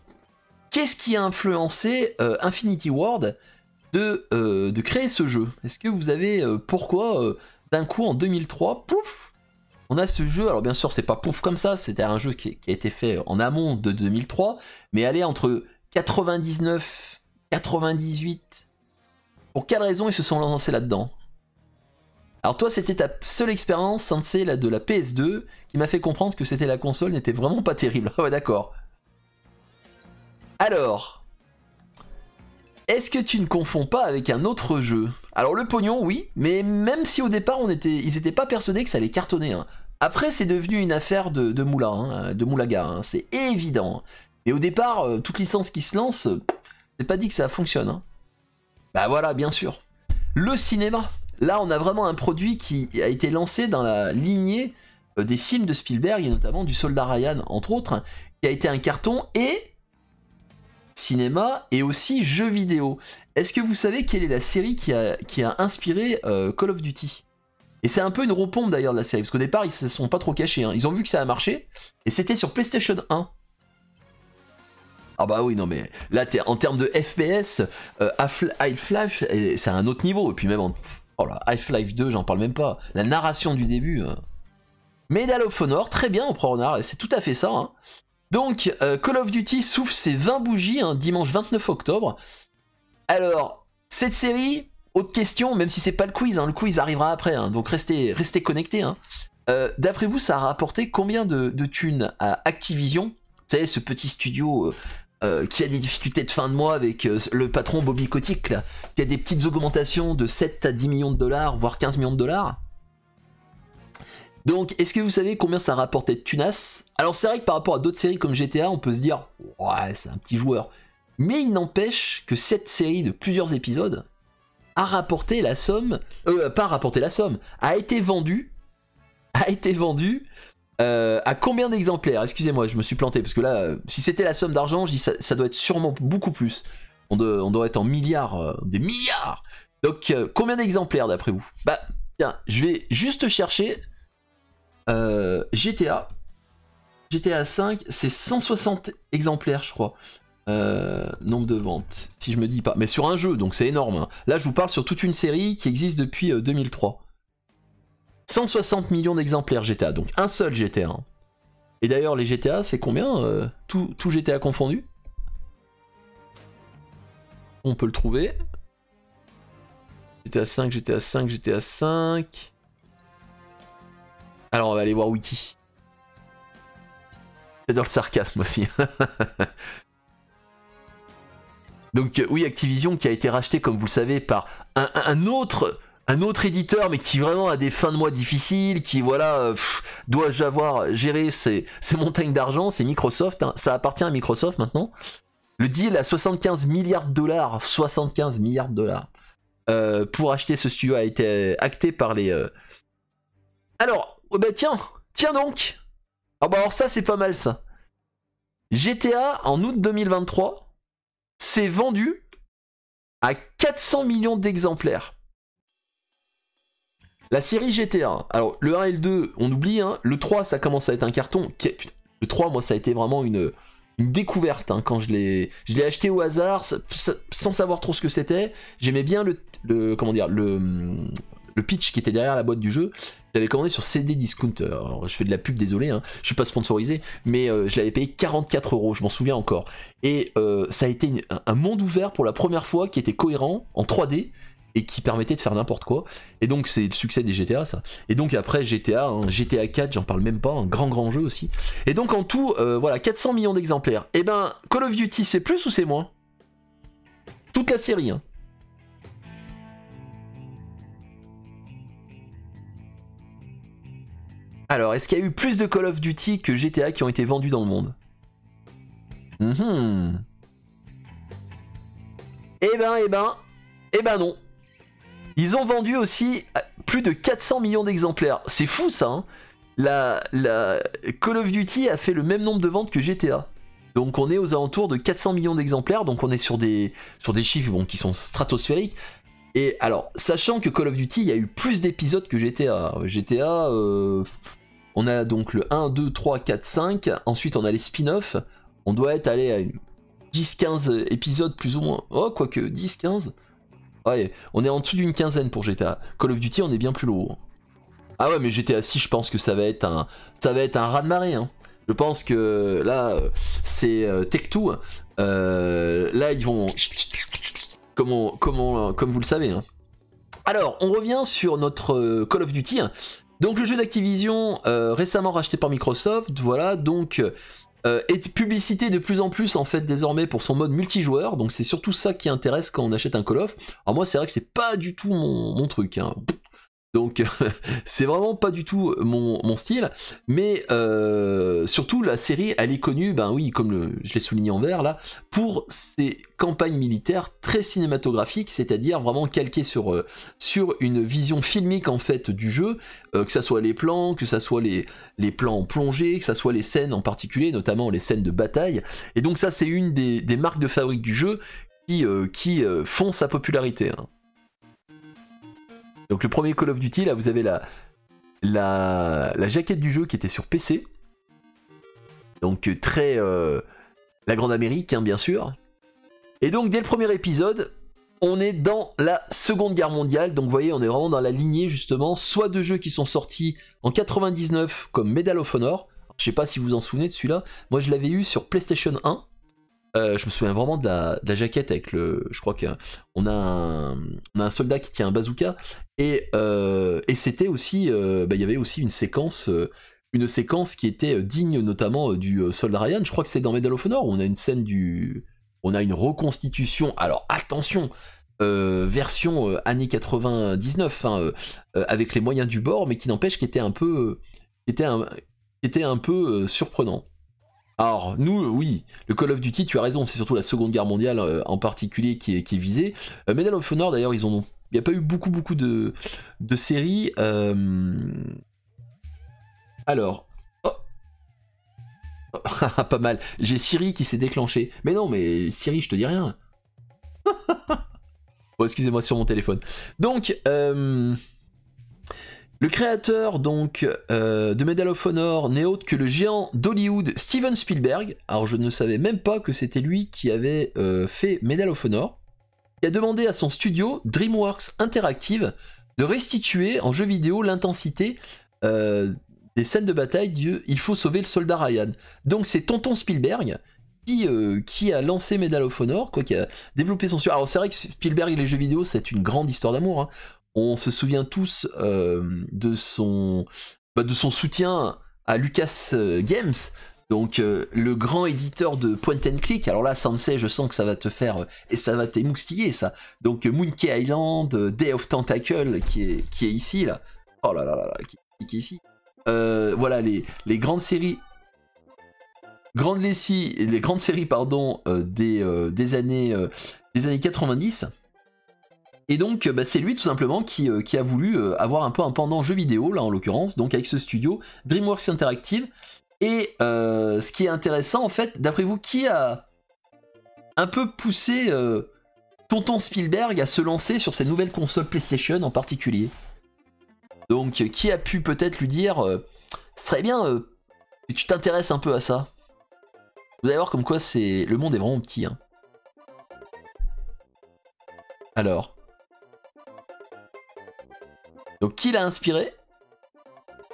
Qu'est-ce qui a influencé euh, Infinity Ward euh, de, créer ce jeu Est-ce que vous avez euh, pourquoi d'un coup en 2003, pouf, on a ce jeu Alors bien sûr, c'est pas pouf comme ça, c'était un jeu qui, a été fait en amont de 2003, mais allez, entre 99, 98, pour quelle raison ils se sont lancés là-dedans alors toi, c'était ta seule expérience, c'est de la PS2, qui m'a fait comprendre que c'était la console n'était vraiment pas terrible. [laughs] Ah ouais, d'accord. Alors, est-ce que tu ne confonds pas avec un autre jeu Alors le pognon, oui, mais même si au départ on était, ils n'étaient pas persuadés que ça allait cartonner. Hein. Après, c'est devenu une affaire de, moulin, hein, de moulaga, hein. c'est évident. Et au départ, euh, toute licence qui se lance, c'est pas dit que ça fonctionne. Bah voilà, bien sûr. Le cinéma. Là, on a vraiment un produit qui a été lancé dans la lignée euh, des films de Spielberg et notamment du Soldat Ryan, entre autres, qui a été un carton et cinéma et aussi jeux vidéo. Est-ce que vous savez quelle est la série qui a, qui a inspiré euh, Call of Duty Et c'est un peu une repompe d'ailleurs de la série, parce qu'au départ ils se sont pas trop cachés, hein. ils ont vu que ça a marché, et c'était sur PlayStation 1. Ah bah oui, non mais là en termes de FPS, euh, Half-Life, c'est un autre niveau, et puis même en... Oh Half-Life 2, j'en parle même pas. La narration du début. Hein. Medal of Honor, très bien, on prend c'est tout à fait ça. Hein. Donc, euh, Call of Duty souffle ses 20 bougies un hein, dimanche 29 octobre. Alors, cette série, autre question, même si c'est pas le quiz, hein, le quiz arrivera après, hein, donc restez, restez connectés. Euh, d'après vous, ça a rapporté combien de, thunes à Activision Vous savez, ce petit studio euh, qui a des difficultés de fin de mois avec le patron Bobby Kotick, qui a des petites augmentations de 7 à 10 millions de dollars, voire 15 millions de dollars. Donc, est-ce que vous savez combien ça rapportait Tunas Alors, c'est vrai que par rapport à d'autres séries comme GTA, on peut se dire, ouais, c'est un petit joueur. Mais il n'empêche que cette série de plusieurs épisodes a rapporté la somme, euh, pas rapporté la somme, a été vendue, [laughs] a été vendue euh, à combien d'exemplaires Excusez-moi, je me suis planté, parce que là, euh, si c'était la somme d'argent, je dis ça, doit être sûrement beaucoup plus. On, doit être en milliards, euh, des milliards Donc, combien d'exemplaires d'après vous Bah, tiens, je vais juste chercher euh, GTA. GTA 5, c'est 160 exemplaires, je crois. Euh, nombre de ventes, si je me dis pas. Mais sur un jeu, donc c'est énorme. Hein. Là, je vous parle sur toute une série qui existe depuis 2003. Euh, 160 millions d'exemplaires GTA, donc un seul GTA. Hein. Et d'ailleurs, les GTA, c'est combien tout, tout GTA confondu On peut le trouver. GTA 5, GTA 5, GTA 5. Alors on va aller voir Wiki. C'est le sarcasme aussi. [laughs] Donc euh, oui, Activision qui a été racheté, comme vous le savez, par un, autre un autre éditeur, mais qui vraiment a des fins de mois difficiles, qui voilà euh, doit avoir géré ces montagnes d'argent, c'est Microsoft. Hein. Ça appartient à Microsoft maintenant. Le deal à 75 milliards de dollars, 75 milliards de dollars euh, pour acheter ce studio a été acté par les. Alors, Oh, bah tiens, tiens donc Ah bah alors ça c'est pas mal ça. GTA en août 2023 s'est vendu à 400 millions d'exemplaires. La série GTA, hein. alors le 1 et le 2 on oublie, hein. le 3 ça commence à être un carton. le 3 moi ça a été vraiment une, découverte hein, quand je l'ai je l'ai acheté au hasard sans savoir trop ce que c'était j'aimais bien le, comment dire le le pitch qui était derrière la boîte du jeu, je l'avais commandé sur CD Discounter. je fais de la pub, désolé, je hein. je suis pas sponsorisé, mais euh, je l'avais payé 44 euros, je m'en souviens encore. Et euh, ça a été un monde ouvert pour la première fois qui était cohérent en 3D et qui permettait de faire n'importe quoi. Et donc c'est le succès des GTA ça. Et donc après GTA, GTA 4, j'en parle même pas, un grand grand jeu aussi. Et donc en tout, euh, voilà, 400 millions d'exemplaires. Et eh ben Call of Duty c'est plus ou c'est moins Toute la série. Hein. Alors, est-ce qu'il y a eu plus de Call of Duty que GTA qui ont été vendus dans le monde mhm. Eh ben, eh ben, eh ben non. Ils ont vendu aussi euh, plus de 400 millions d'exemplaires. C'est fou ça. Hein la, Call of Duty a fait le même nombre de ventes que GTA. Donc on est aux alentours de 400 millions d'exemplaires. Donc on est sur des, sur des chiffres qui sont stratosphériques. Et alors, sachant que Call of Duty, il y a eu plus d'épisodes que GTA. GTA, euh, on a donc le 1, 2, 3, 4, 5. Ensuite, on a les spin-offs. On doit être allé à 10-15 épisodes plus ou moins. Oh, quoique, 10-15 Ouais, on est en dessous d'une quinzaine pour GTA. Call of Duty, on est bien plus lourd. Ah ouais, mais GTA 6, je pense que ça va être un, ça va être un raz-de-marée. Hein. Je pense que là, c'est euh, Tech2. Euh, là, ils vont... Comme, comment vous le savez. Hein. Alors, on revient sur notre euh, Call of Duty. Hein. Donc le jeu d'Activision euh, récemment racheté par Microsoft, voilà, donc euh, est publicité de plus en plus en fait désormais pour son mode multijoueur, donc c'est surtout ça qui intéresse quand on achète un Call of. Alors moi c'est vrai que c'est pas du tout mon, mon truc, hein. Donc [laughs] c'est vraiment pas du tout euh, mon, style. Mais euh, surtout la série, elle est connue, ben oui, comme je l'ai souligné en vert là, pour ses campagnes militaires très cinématographiques, c'est-à-dire vraiment calquées sur, euh, sur une vision filmique en fait du jeu, que ça soit les plans, que ça soit les, plans plongés, que ça soit les scènes en particulier, notamment les scènes de bataille. Et donc ça c'est une des, marques de fabrique du jeu qui, font sa popularité. Hein. Donc le premier Call of Duty, là vous avez la, la, jaquette du jeu qui était sur PC. Donc euh, très... Euh, la Grande Amérique, hein, bien sûr. Et donc dès le premier épisode, on est dans la Seconde Guerre mondiale. Donc vous voyez, on est vraiment dans la lignée justement, soit de jeux qui sont sortis en 99 comme Medal of Honor. Je sais pas si vous vous en souvenez de celui-là. Moi je l'avais eu sur PlayStation 1. Euh, je me souviens vraiment de la, jaquette avec le. Je crois qu'on a, un, on a un soldat qui tient un bazooka. Et, euh, c'était aussi. Euh, bah, il y avait aussi une séquence. une séquence qui était digne notamment du soldat Ryan. Je crois que c'est dans Medal of Honor on a une scène du. On a une reconstitution. Alors attention, version année années 99 hein, avec les moyens du bord mais qui n'empêche qu'était un peu était un peu surprenant alors, nous, euh, oui, le Call of Duty, tu as raison, c'est surtout la Seconde Guerre mondiale euh, en particulier qui est, visée. Euh, Medal of Honor, d'ailleurs, ils ont. Il n'y a pas eu beaucoup, beaucoup de, séries. Alors. Oh. oh [laughs] pas mal. J'ai Siri qui s'est déclenché. Mais non, mais Siri, je te dis rien. [laughs] oh, excusez-moi sur mon téléphone. Donc. Le créateur donc euh, de Medal of Honor n'est autre que le géant d'Hollywood Steven Spielberg. Alors je ne savais même pas que c'était lui qui avait euh, fait Medal of Honor. Il a demandé à son studio DreamWorks Interactive de restituer en jeu vidéo l'intensité euh, des scènes de bataille du Il faut sauver le soldat Ryan. Donc c'est Tonton Spielberg qui, a lancé Medal of Honor, quoi, qui a développé son studio. Alors c'est vrai que Spielberg et les jeux vidéo, c'est une grande histoire d'amour. Hein. On se souvient tous euh, de, son, bah, de son soutien à Lucas euh, Games, donc euh, le grand éditeur de Point and Click, alors là Sensei je sens que ça va te faire, et ça va t'émoustiller ça. Donc Moonkey Island, Day of Tentacle qui est, qui est ici là. Oh là là là, là qui, est ici. voilà les, les, grandes séries... Grandes les grandes séries pardon, des, des, années, des années 90. Et donc, euh, bah, c'est lui tout simplement qui, euh, a voulu euh, avoir un peu un pendant jeu vidéo, là en l'occurrence, donc avec ce studio DreamWorks Interactive. Et ce qui est intéressant, en fait, d'après vous, qui a un peu poussé Tonton Spielberg à se lancer sur cette nouvelles consoles PlayStation en particulier Donc, qui a pu peut-être lui dire Ce serait bien tu t'intéresses un peu à ça Vous allez voir comme quoi le monde est vraiment petit. Hein. Alors. Donc qui l'a inspiré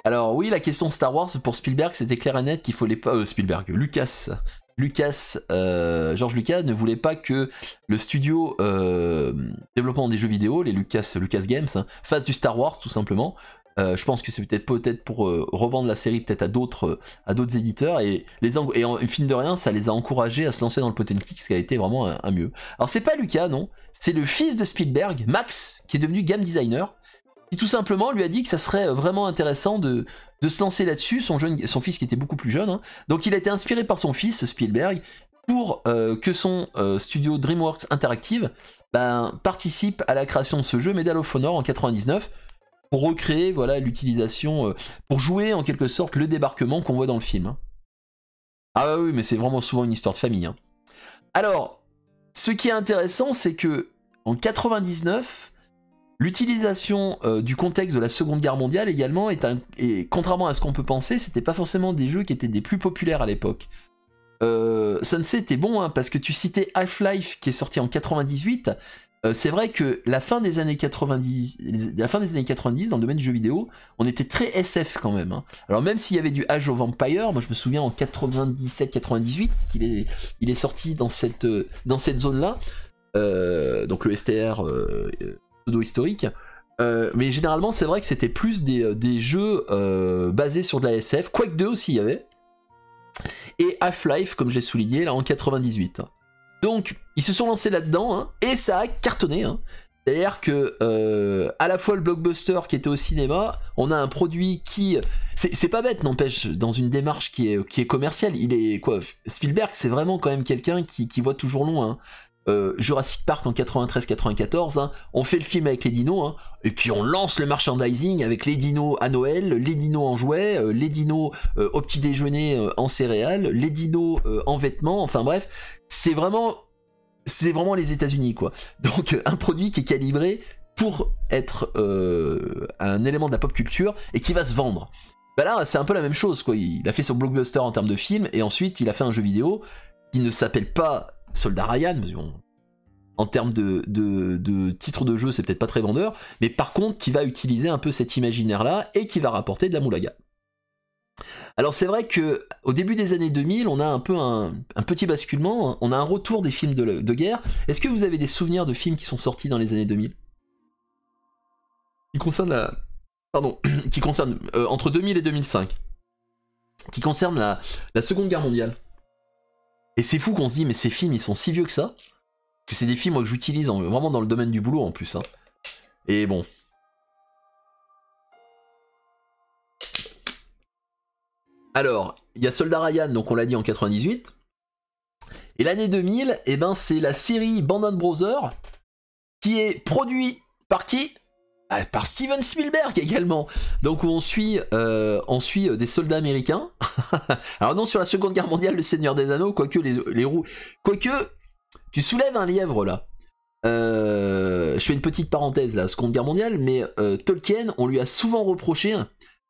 Alors oui, la question Star Wars pour Spielberg, c'était clair et net qu'il fallait pas... Euh, Spielberg, Lucas. Lucas, euh, George Lucas ne voulait pas que le studio euh, développement des jeux vidéo, les Lucas, Lucas Games, hein, fasse du Star Wars tout simplement. Euh, je pense que c'est peut-être peut-être pour revendre la série peut-être à d'autres à d'autres éditeurs et les et en fin de rien ça les a encouragés à se lancer dans le Potent ce qui a été vraiment un, un mieux. Alors c'est pas Lucas non, c'est le fils de Spielberg, Max qui est devenu game designer qui tout simplement lui a dit que ça serait euh, vraiment intéressant de, se lancer là-dessus, son, son fils qui était beaucoup plus jeune. Hein. Donc il a été inspiré par son fils, Spielberg, pour euh, que son euh, studio DreamWorks Interactive ben, participe à la création de ce jeu Medal of Honor en 99 pour recréer voilà l'utilisation, pour jouer en quelque sorte le débarquement qu'on voit dans le film. Hein. Ah bah oui, mais c'est vraiment souvent une histoire de famille. Hein. Alors, ce qui est intéressant, c'est que en 99, L'utilisation euh, du contexte de la Seconde Guerre mondiale également est un, et contrairement à ce qu'on peut penser, c'était pas forcément des jeux qui étaient des plus populaires à l'époque. Euh, Sunset était bon hein, parce que tu citais Half-Life qui est sorti en 98. Euh, c'est vrai que la fin des années 90, la fin des années 90 dans le domaine du jeu vidéo, on était très SF quand même. Hein. Alors même s'il y avait du Age of Vampire, moi je me souviens en 97-98 qu'il est, il est sorti dans cette, euh, dans cette zone-là. donc le STR pseudo historique euh, mais généralement, c'est vrai que c'était plus des, euh, jeux euh, basés sur de la SF. Quake 2 aussi, il y avait. Et Half-Life, comme je l'ai souligné, là en 98. Donc, ils se sont lancés là-dedans, hein, et ça a cartonné. Hein. cest que, à la fois le blockbuster qui était au cinéma, on a un produit qui. C'est pas bête, n'empêche, dans une démarche qui est, qui est commerciale. Il est quoi Spielberg, c'est vraiment quand même quelqu'un qui, voit toujours loin. Hein. Euh, Jurassic Park en 93-94, hein. on fait le film avec les dinos, hein. et puis on lance le merchandising avec les dinos à Noël, les dinos en jouets, euh, les dinos euh, au petit déjeuner en céréales, les dinos en vêtements, enfin bref, c'est vraiment, c'est vraiment les États-Unis quoi. [laughs] Donc un produit qui est calibré pour être un élément de la pop culture et qui va se vendre. Bah là, c'est un peu la même chose quoi. Il a fait son blockbuster en termes de film et ensuite il a fait un jeu vidéo qui ne s'appelle pas Soldat Ryan, en termes de, de, titre de jeu, c'est peut-être pas très vendeur, mais par contre, qui va utiliser un peu cet imaginaire-là et qui va rapporter de la moulaga. Alors c'est vrai que au début des années 2000, on a un peu un, petit basculement, hein. on a un retour des films de, guerre. Est-ce que vous avez des souvenirs de films qui sont sortis dans les années 2000 Qui concernent la... Pardon, [clears throat] qui concernent... Euh, entre 2000 et 2005. Qui concernent la Seconde Guerre mondiale. Et c'est fou qu'on se dit, mais ces films, ils sont si vieux que ça, que c'est des films que j'utilise vraiment dans le domaine du boulot en plus. Hein. Et bon. Alors, il y a Soldat Ryan, donc on l'a dit en 98. Et l'année 2000, et eh ben, c'est la série of Brothers. qui est produit par qui ah, par Steven Spielberg également. Donc où on suit, euh, on suit euh, des soldats américains. [laughs] Alors non sur la Seconde Guerre mondiale, le Seigneur des Anneaux, quoique les, roues, quoique tu soulèves un lièvre là. Euh, je fais une petite parenthèse là, Seconde Guerre mondiale, mais Tolkien, on lui a souvent reproché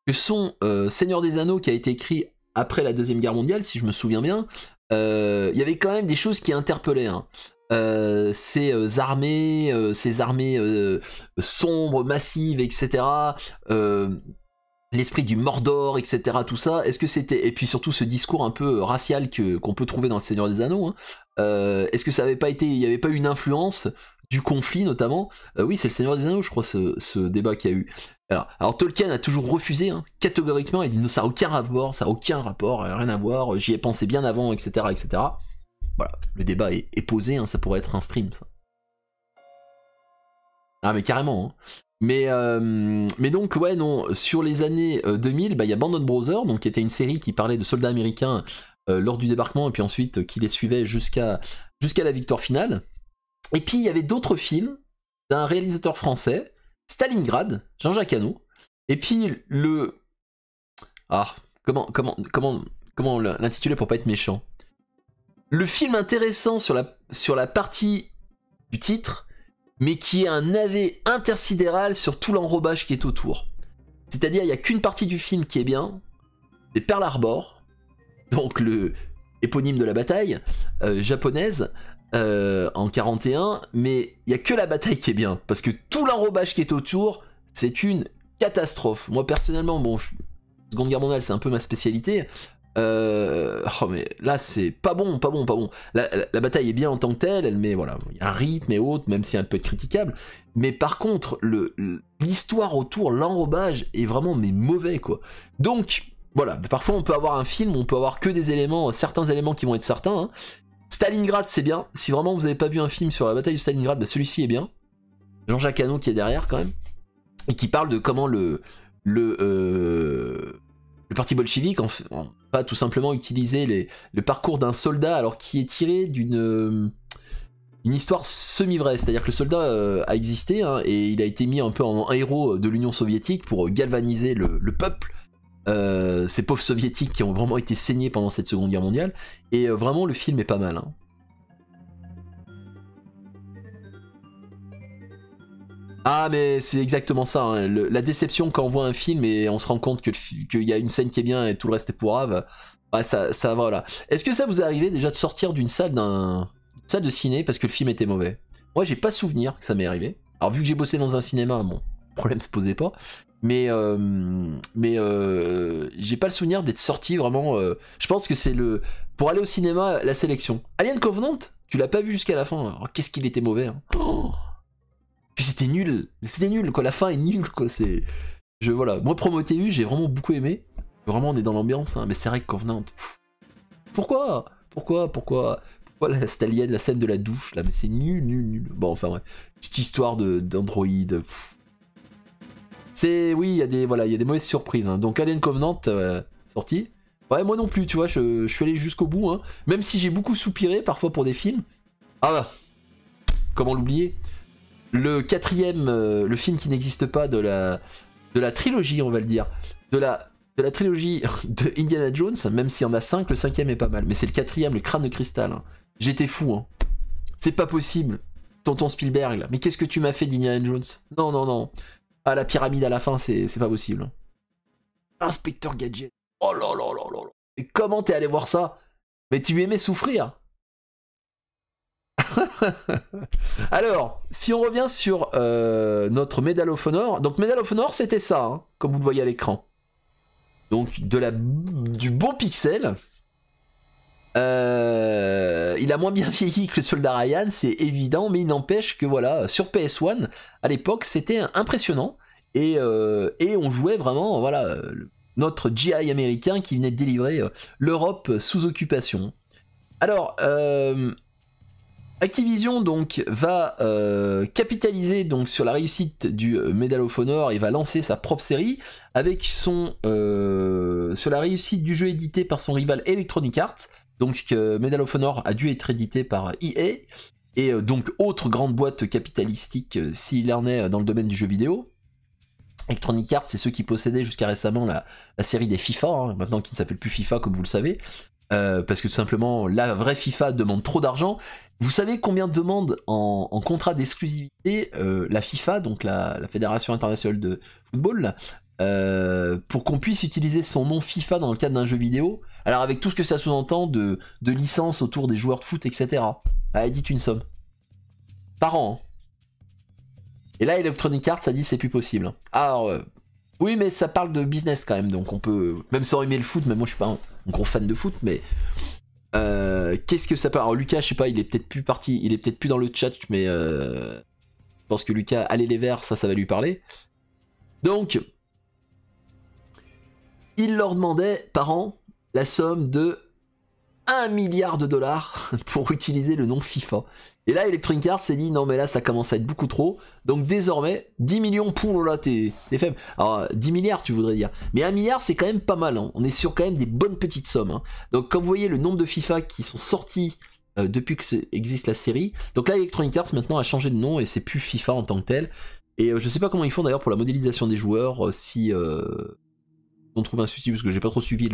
que son Seigneur des Anneaux qui a été écrit après la Deuxième Guerre mondiale, si je me souviens bien, il y avait quand même des choses qui interpellaient. Hein. Euh, euh, euh, ces armées, ces armées sombres, massives, etc. L'esprit du Mordor, etc. Tout ça, est-ce que c'était et puis surtout ce discours un peu racial que qu'on peut trouver dans le Seigneur des Anneaux. Hein, est-ce que ça avait pas été, il n'y avait pas une influence du conflit notamment Oui, c'est le Seigneur des Anneaux, je crois, ce, ce débat qu'il y a eu. Alors, alors, Tolkien a toujours refusé, hein, catégoriquement, il dit non, ça n'a aucun rapport, ça n'a aucun rapport, rien à voir, j'y ai pensé bien avant, etc. etc. Voilà, le débat est, posé, hein, ça pourrait être un stream, ça. Ah mais carrément. Hein. Mais, euh, mais donc ouais non, sur les années 2000, euh, bah, il y a of Brother, donc qui était une série qui parlait de soldats américains euh, lors du débarquement et puis ensuite qui les suivait jusqu'à la victoire finale. Et puis il y avait d'autres films d'un réalisateur français, Stalingrad, Jean-Jacques Hano. Et puis le ah comment comment comment comment l'intituler pour pas être méchant le film intéressant sur la, sur la partie du titre, mais qui est un navet intersidéral sur tout l'enrobage qui est autour. C'est-à-dire, il n'y a qu'une partie du film qui est bien, c'est Pearl Harbor, donc le éponyme de la bataille euh, japonaise euh, en 41, mais il n'y a que la bataille qui est bien, parce que tout l'enrobage qui est autour, c'est une catastrophe. Moi personnellement, bon, Seconde Guerre mondiale, c'est un peu ma spécialité. Euh, oh mais là c'est pas bon, pas bon, pas bon. La, bataille est bien en tant que telle, elle met voilà un rythme et autres, même si elle peut être critiquable. Mais par contre, l'histoire autour, l'enrobage est vraiment mais mauvais quoi. Donc voilà, parfois on peut avoir un film, on peut avoir que des éléments, certains éléments qui vont être certains. Hein. Stalingrad c'est bien. Si vraiment vous n'avez pas vu un film sur la bataille de Stalingrad, bah, celui-ci est bien. Jean-Jacques Hano qui est derrière quand même et qui parle de comment le le euh, le parti bolchevique en, va tout simplement utiliser le parcours d'un soldat alors qui est tiré d'une euh, une histoire semi-vraie, c'est-à-dire que le soldat euh, a existé hein, et il a été mis un peu en, héros de l'Union soviétique pour galvaniser le, peuple, euh, ces pauvres soviétiques qui ont vraiment été saignés pendant cette Seconde Guerre mondiale. Et vraiment, le film est pas mal. Hein. Ah mais c'est exactement ça, hein. la déception quand on voit un film et on se rend compte qu'il y a une scène qui est bien et tout le reste est pourrave, ouais, bah, ça, ça voilà. Est-ce que ça vous est arrivé déjà de sortir d'une salle d'un salle de ciné parce que le film était mauvais Moi j'ai pas souvenir que ça m'est arrivé. Alors vu que j'ai bossé dans un cinéma, mon problème se posait pas, mais euh, mais euh, j'ai pas le souvenir d'être sorti vraiment. Euh, je pense que c'est le pour aller au cinéma la sélection. Alien Covenant, tu l'as pas vu jusqu'à la fin. Qu'est-ce qu'il était mauvais. Hein. Oh c'était nul, c'était nul quoi, la fin est nulle quoi, c'est... Je, voilà, moi Prometheus j'ai vraiment beaucoup aimé, vraiment on est dans l'ambiance, hein. mais c'est vrai que Covenant... Pourquoi Pourquoi Pourquoi Pourquoi la, cette la scène de la douche là, mais c'est nul, nul, nul. Bon enfin ouais. petite histoire d'android... C'est... Oui, il y, a des, voilà, y a des mauvaises surprises, hein. donc Alien Covenant, euh, sorti. Ouais, moi non plus, tu vois, je, suis allé jusqu'au bout, hein. même si j'ai beaucoup soupiré parfois pour des films. Ah bah, comment l'oublier le quatrième, euh, le film qui n'existe pas de la, de la trilogie, on va le dire, de la, de la trilogie [laughs] de Indiana Jones, même s'il y en a cinq, le cinquième est pas mal, mais c'est le quatrième, le crâne de cristal. Hein. J'étais fou, hein. C'est pas possible, tonton Spielberg, mais qu'est-ce que tu m'as fait d'Indiana Jones Non, non, non. Ah, la pyramide à la fin, c'est pas possible. Hein. Inspecteur Gadget. Oh là là là là là. Mais comment t'es allé voir ça Mais tu aimais souffrir [laughs] Alors, si on revient sur euh, notre Medal of Honor, donc Medal of Honor c'était ça, hein, comme vous le voyez à l'écran. Donc de la, du bon pixel. Euh, il a moins bien [laughs] vieilli que le soldat Ryan, c'est évident, mais il n'empêche que voilà, sur PS1, à l'époque, c'était impressionnant. Et, euh, et, on jouait vraiment, voilà, notre GI américain qui venait de délivrer l'Europe sous occupation. Alors, Activision donc va euh, capitaliser donc sur la réussite du euh, Medal of Honor et va lancer sa propre série avec son euh, sur la réussite du jeu édité par son rival Electronic Arts. Donc que Medal of Honor a dû être édité par EA et donc autre grande boîte capitalistique s'il en est dans le domaine du jeu vidéo. Electronic Arts, c'est ceux qui possédaient jusqu'à récemment la, série des FIFA, hein, maintenant qui ne s'appelle plus FIFA comme vous le savez, euh, parce que tout simplement la vraie FIFA demande trop d'argent. Vous savez combien demande en, en contrat d'exclusivité euh, la FIFA, donc la, Fédération internationale de football, euh, pour qu'on puisse utiliser son nom FIFA dans le cadre d'un jeu vidéo Alors avec tout ce que ça sous-entend de, de licences autour des joueurs de foot, etc. Allez, dites une somme. Par an. Hein. Et là, Electronic Arts a dit c'est plus possible. Hein. Alors, oui, mais ça parle de business quand même, donc on peut. Même sans aimer le foot, mais moi je suis pas gros fan de foot, mais euh, qu'est-ce que ça parle Lucas, je sais pas, il est peut-être plus parti, il est peut-être plus dans le chat, mais euh, je pense que Lucas, allez les verts, ça, ça va lui parler. Donc, il leur demandait par an la somme de 1 milliard de dollars [laughs] pour utiliser le nom FIFA. Et là, Electronic Arts s'est dit non, mais là, ça commence à être beaucoup trop. Donc désormais, 10 millions pour là, t'es faible. Alors, 10 milliards, tu voudrais dire. Mais 1 milliard, c'est quand même pas mal. Hein. On est sur quand même des bonnes petites sommes. Hein. Donc, comme vous voyez, le nombre de FIFA qui sont sortis euh, depuis que existe la série. Donc là, Electronic Arts maintenant a changé de nom et c'est plus FIFA en tant que tel. Et je euh, je sais pas comment ils font d'ailleurs pour la modélisation des joueurs, euh, si on trouve un souci, parce que j'ai pas trop suivi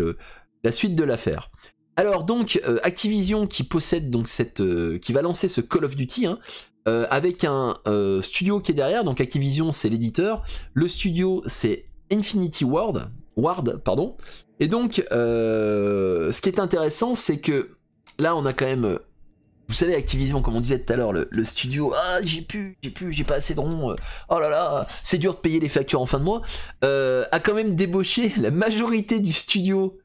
la suite de l'affaire. Alors donc euh, Activision qui possède donc cette, euh, qui va lancer ce Call of Duty hein, euh, avec un studio qui est derrière. Donc Activision c'est l'éditeur, le studio c'est Infinity Ward, Ward pardon. Et donc ce qui est intéressant c'est que là on a quand même vous savez, Activision, comme on disait tout à l'heure, le, studio, ah, j'ai pu, j'ai pu, j'ai pas assez de ronds, oh là là, c'est dur de payer les factures en fin de mois, a quand même débauché la majorité du studio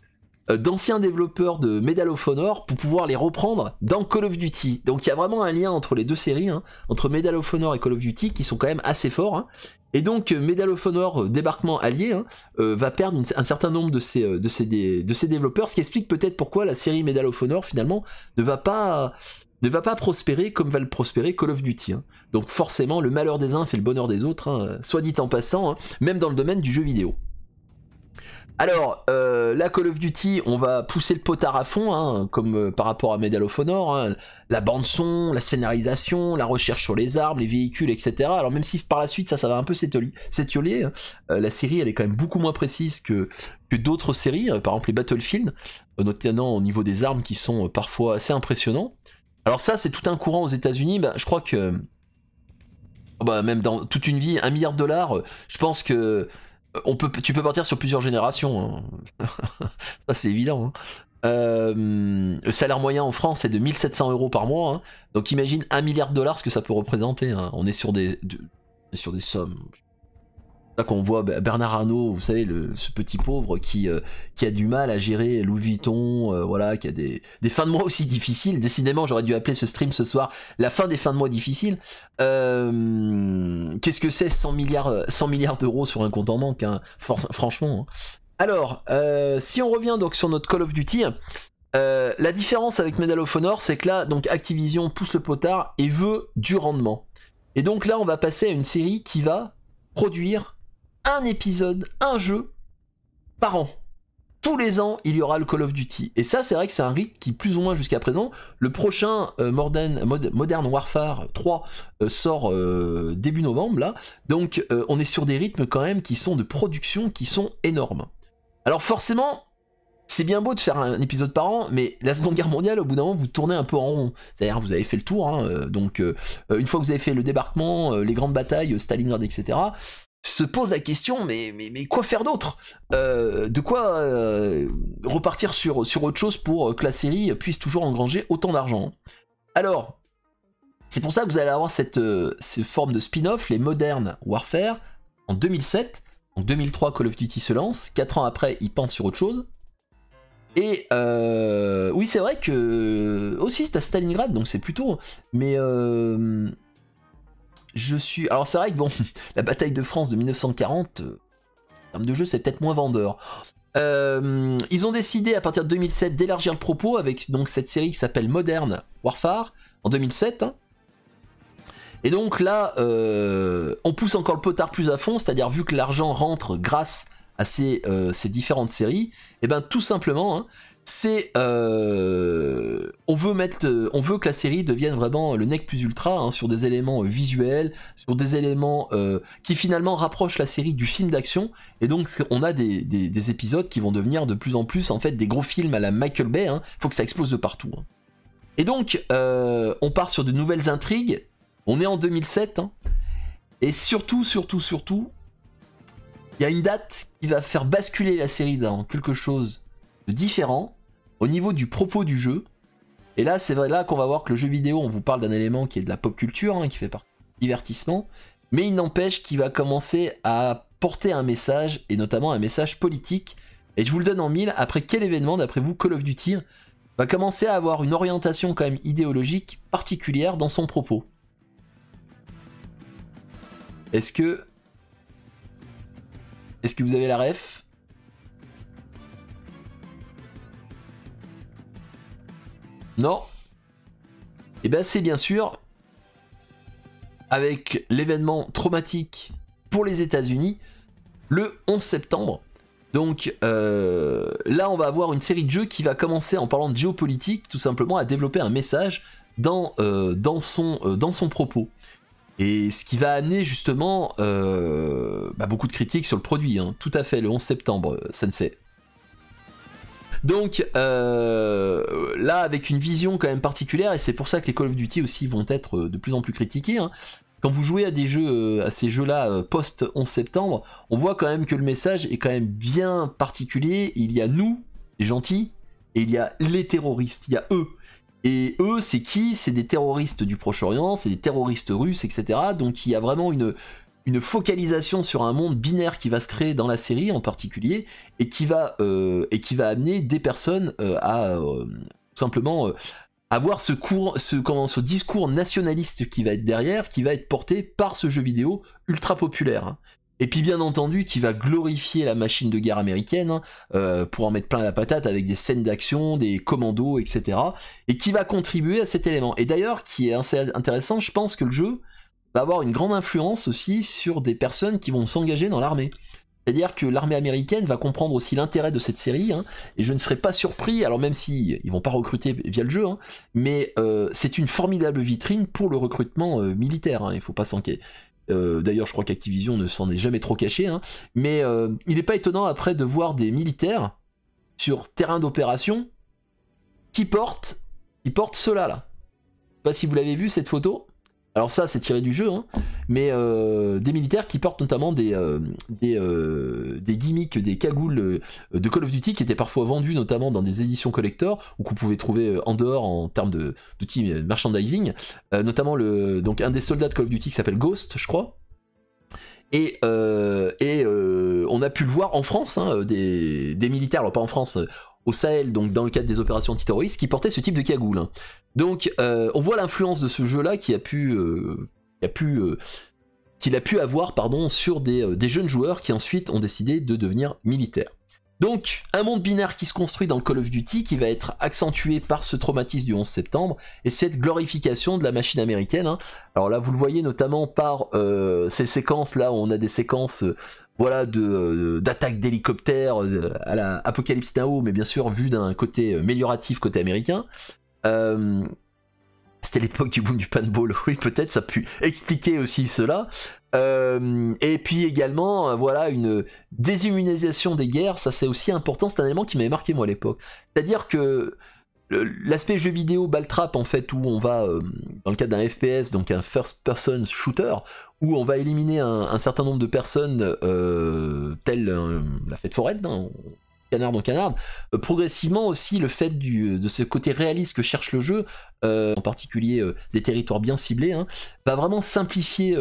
euh, d'anciens développeurs de Medal of Honor pour pouvoir les reprendre dans Call of Duty. Donc il y a vraiment un lien entre les deux séries, hein, entre Medal of Honor et Call of Duty, qui sont quand même assez forts. Hein. Et donc euh, Medal of Honor, euh, débarquement allié, hein, va perdre un certain nombre de ses, développeurs, ce qui explique peut-être pourquoi la série Medal of Honor finalement ne va pas ne va pas prospérer comme va le prospérer Call of Duty. Donc forcément, le malheur des uns fait le bonheur des autres, soit dit en passant, même dans le domaine du jeu vidéo. Alors, euh, la Call of Duty, on va pousser le potard à fond, hein, comme euh, par rapport à Medal of Honor, hein. la bande-son, la scénarisation, la recherche sur les armes, les véhicules, etc. Alors même si par la suite, ça, ça va un peu s'étioler, hein, euh, la série, elle est quand même beaucoup moins précise que, que d'autres séries, par exemple les Battlefield, notamment au niveau des armes qui sont parfois assez impressionnants. Alors ça, c'est tout un courant aux États-Unis, ben, je crois que... Bah, même dans toute une vie, un milliard de dollars, je pense que euh, peut, tu peux partir sur plusieurs générations. Hein. [laughs] ça, c'est évident. Hein. Euh, le salaire moyen en France est de 1700 euros par mois. Hein. Donc imagine 1 milliard de dollars ce que ça peut représenter. On est sur des, sur des sommes qu'on voit bah, Bernard Arnault, vous savez, ce petit pauvre qui, euh, qui a du mal à gérer Louis Vuitton, euh, voilà, qui a des, fins de mois aussi difficiles. Décidément, j'aurais dû appeler ce stream ce soir la fin des fins de mois difficiles. Euh, qu'est-ce que c'est 100 milliards, milliards d'euros sur un compte en banque, hein, franchement. Hein. Alors, si on revient donc sur notre Call of Duty, la différence avec Medal of Honor, c'est que là, donc Activision pousse le potard et veut du rendement. Et donc là, on va passer à une série qui va produire un épisode, un jeu par an. Tous les ans, il y aura le Call of Duty. Et ça, c'est vrai que c'est un rythme qui, plus ou moins jusqu'à présent, le prochain euh, Modern, Warfare 3 euh, sort euh, début novembre, là. Donc, on est sur des rythmes quand même qui sont de production, qui sont énormes. Alors forcément, c'est bien beau de faire un épisode par an, mais la Seconde Guerre mondiale, au bout d'un moment, vous tournez un peu en rond. C'est-à-dire, vous avez fait le tour, hein, donc une fois que vous avez fait le débarquement, les grandes batailles, Stalingrad, etc., se pose la question, mais, mais, quoi faire d'autre euh, De quoi euh, repartir sur, sur autre chose pour euh, que la série puisse toujours engranger autant d'argent Alors, c'est pour ça que vous allez avoir cette, forme de spin-off, les Modern Warfare, en 2007. En 2003, Call of Duty se lance. 4 ans après, ils pensent sur autre chose. Et oui, c'est vrai que aussi c'est à Stalingrad, donc c'est plutôt. Mais je suis... Alors c'est vrai que bon, [laughs] la bataille de France de 1940, euh, en termes de jeu, c'est peut-être moins vendeur. Euh, ils ont décidé à partir de 2007 d'élargir le propos avec donc cette série qui s'appelle Modern Warfare en 2007. Hein. Et donc là, euh, on pousse encore le potard plus à fond, c'est-à-dire vu que l'argent rentre grâce à ces, différentes séries, et eh ben tout simplement, hein, c'est euh, on veut mettre euh, on veut que la série devienne vraiment le nec plus ultra hein, sur des éléments euh, visuels sur des éléments qui finalement rapprochent la série du film d'action et donc on a des, épisodes qui vont devenir de plus en plus en fait des gros films à la Michael Bay Il hein. faut que ça explose de partout hein. et donc on part sur de nouvelles intrigues on est en 2007 et surtout surtout surtout il y a une date qui va faire basculer la série dans quelque chose de différent au niveau du propos du jeu. Et là, c'est là qu'on va voir que le jeu vidéo, on vous parle d'un élément qui est de la pop culture, hein, qui fait partie du divertissement, mais il n'empêche qu'il va commencer à porter un message, et notamment un message politique. Et je vous le donne en mille, après quel événement, d'après vous, Call of Duty va commencer à avoir une orientation quand même idéologique particulière dans son propos Est-ce que... Est-ce que vous avez la ref Non. Et eh bien c'est bien sûr avec l'événement traumatique pour les États-Unis le 11 septembre. Donc euh, là, on va avoir une série de jeux qui va commencer en parlant de géopolitique, tout simplement à développer un message dans, euh, dans, son, euh, dans son, propos. Et ce qui va amener justement bah, beaucoup de critiques sur le produit. Hein. Tout à fait, le 11 septembre, ça ne sait. Donc euh, là, avec une vision quand même particulière, et c'est pour ça que les Call of Duty aussi vont être euh, de plus en plus critiqués. Hein. Quand vous jouez à des jeux, euh, à ces jeux-là post 11 septembre, on voit quand même que le message est quand même bien particulier. Il y a nous, les gentils, et il y a les terroristes. Il y a eux. Et eux, c'est qui C'est des terroristes du Proche-Orient, c'est des terroristes russes, etc. Donc il y a vraiment une, une focalisation sur un monde binaire qui va se créer dans la série en particulier et qui va, euh, et qui va amener des personnes euh, à euh, tout simplement avoir ce, ce, discours nationaliste qui va être derrière, qui va être porté par ce jeu vidéo ultra populaire. Hein. Et puis bien entendu, qui va glorifier la machine de guerre américaine hein, pour en mettre plein la patate avec des scènes d'action, des commandos, etc. Et qui va contribuer à cet élément. Et d'ailleurs, qui est assez intéressant, je pense que le jeu, va avoir une grande influence aussi sur des personnes qui vont s'engager dans l'armée. C'est-à-dire que l'armée américaine va comprendre aussi l'intérêt de cette série, hein, et je ne serais pas surpris, alors même si ils vont pas recruter via le jeu, hein, mais euh, c'est une formidable vitrine pour le recrutement euh, militaire, hein, il faut pas s'enquer. Euh, d'ailleurs, je crois qu'Activision ne s'en est jamais trop caché, mais il n'est pas étonnant après de voir des militaires sur terrain d'opération qui portent, qui portent cela là. Je sais pas si vous l'avez vu cette photo alors ça c'est tiré du jeu, hein. mais euh, des militaires qui portent notamment des, euh, euh, des, gimmicks, des cagoules de Call of Duty qui étaient parfois vendues notamment dans des éditions collector ou qu'on pouvait trouver en dehors en termes d'outils de, merchandising, notamment le, donc un des soldats de Call of Duty qui s'appelle Ghost je crois, et, et on a pu le voir en France, hein, des, des, militaires, alors pas en France, au Sahel, donc dans le cadre des opérations antiterroristes, qui portaient ce type de cagoule. Hein. Donc euh, on voit l'influence de ce jeu-là qui a pu, euh, a pu, euh, qu'il a pu avoir pardon, sur des, jeunes joueurs qui ensuite ont décidé de devenir militaires. Donc un monde binaire qui se construit dans le Call of Duty qui va être accentué par ce traumatisme du 11 septembre et cette glorification de la machine américaine. Hein. Alors là vous le voyez notamment par ces séquences là où on a des séquences voilà de d'attaques d'hélicoptères à la Apocalypse Now mais bien sûr vu d'un côté amélioratif côté américain. Euh, c'était l'époque du boom du bol [laughs] oui peut-être ça a pu expliquer aussi cela. Euh, et puis également, euh, voilà, une déshumanisation des guerres, ça c'est aussi important, c'est un élément qui m'avait marqué moi à l'époque. C'est-à-dire que l'aspect jeu vidéo baltrap en fait, où on va, dans le cadre d'un FPS, donc un first person shooter, où on va éliminer un, certain nombre de personnes, telle la fête foraine, hein, canard dans canard, euh, progressivement aussi le fait euh, de ce côté réaliste que cherche le jeu, euh, en particulier des territoires bien ciblés, hein, va vraiment simplifier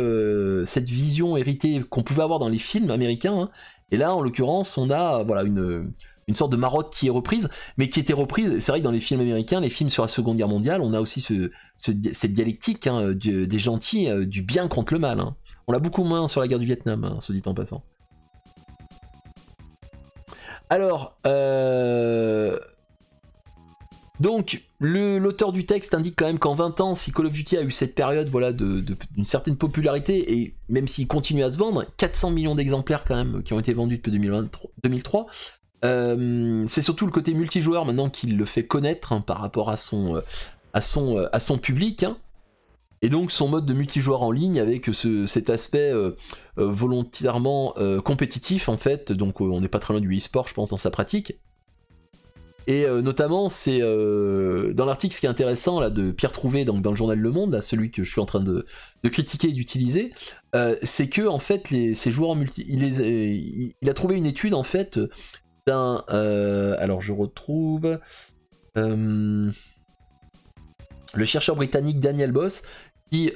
cette vision héritée qu'on pouvait avoir dans les films américains. Hein. Et là, en l'occurrence, on a voilà une, une sorte de marotte qui est reprise, mais qui était reprise, c'est vrai que dans les films américains, les films sur la Seconde Guerre mondiale, on a aussi ce, cette dialectique hein, des gentils, du bien contre le mal. On l'a beaucoup moins sur la guerre du Vietnam, se dit en passant. Alors, euh, donc, l'auteur du texte indique quand même qu'en 20 ans, si Call of Duty a eu cette période voilà, d'une certaine popularité, et même s'il continue à se vendre, 400 millions d'exemplaires quand même qui ont été vendus depuis 2003 euh, c'est surtout le côté multijoueur maintenant qui le fait connaître hein, par rapport à son, euh, à à son public. Hein. Et donc son mode de multijoueur en ligne avec ce, cet aspect euh, euh, volontairement euh, compétitif en fait, donc on n'est pas très loin du e-sport je pense dans sa pratique. Et notamment c'est dans l'article ce qui est intéressant là de Pierre Trouvé donc, dans le journal Le Monde, là, celui que je suis en train de, critiquer et d'utiliser, c'est que en fait ces joueurs multi, il, a trouvé une étude en fait d'un, alors je retrouve le chercheur britannique Daniel Boss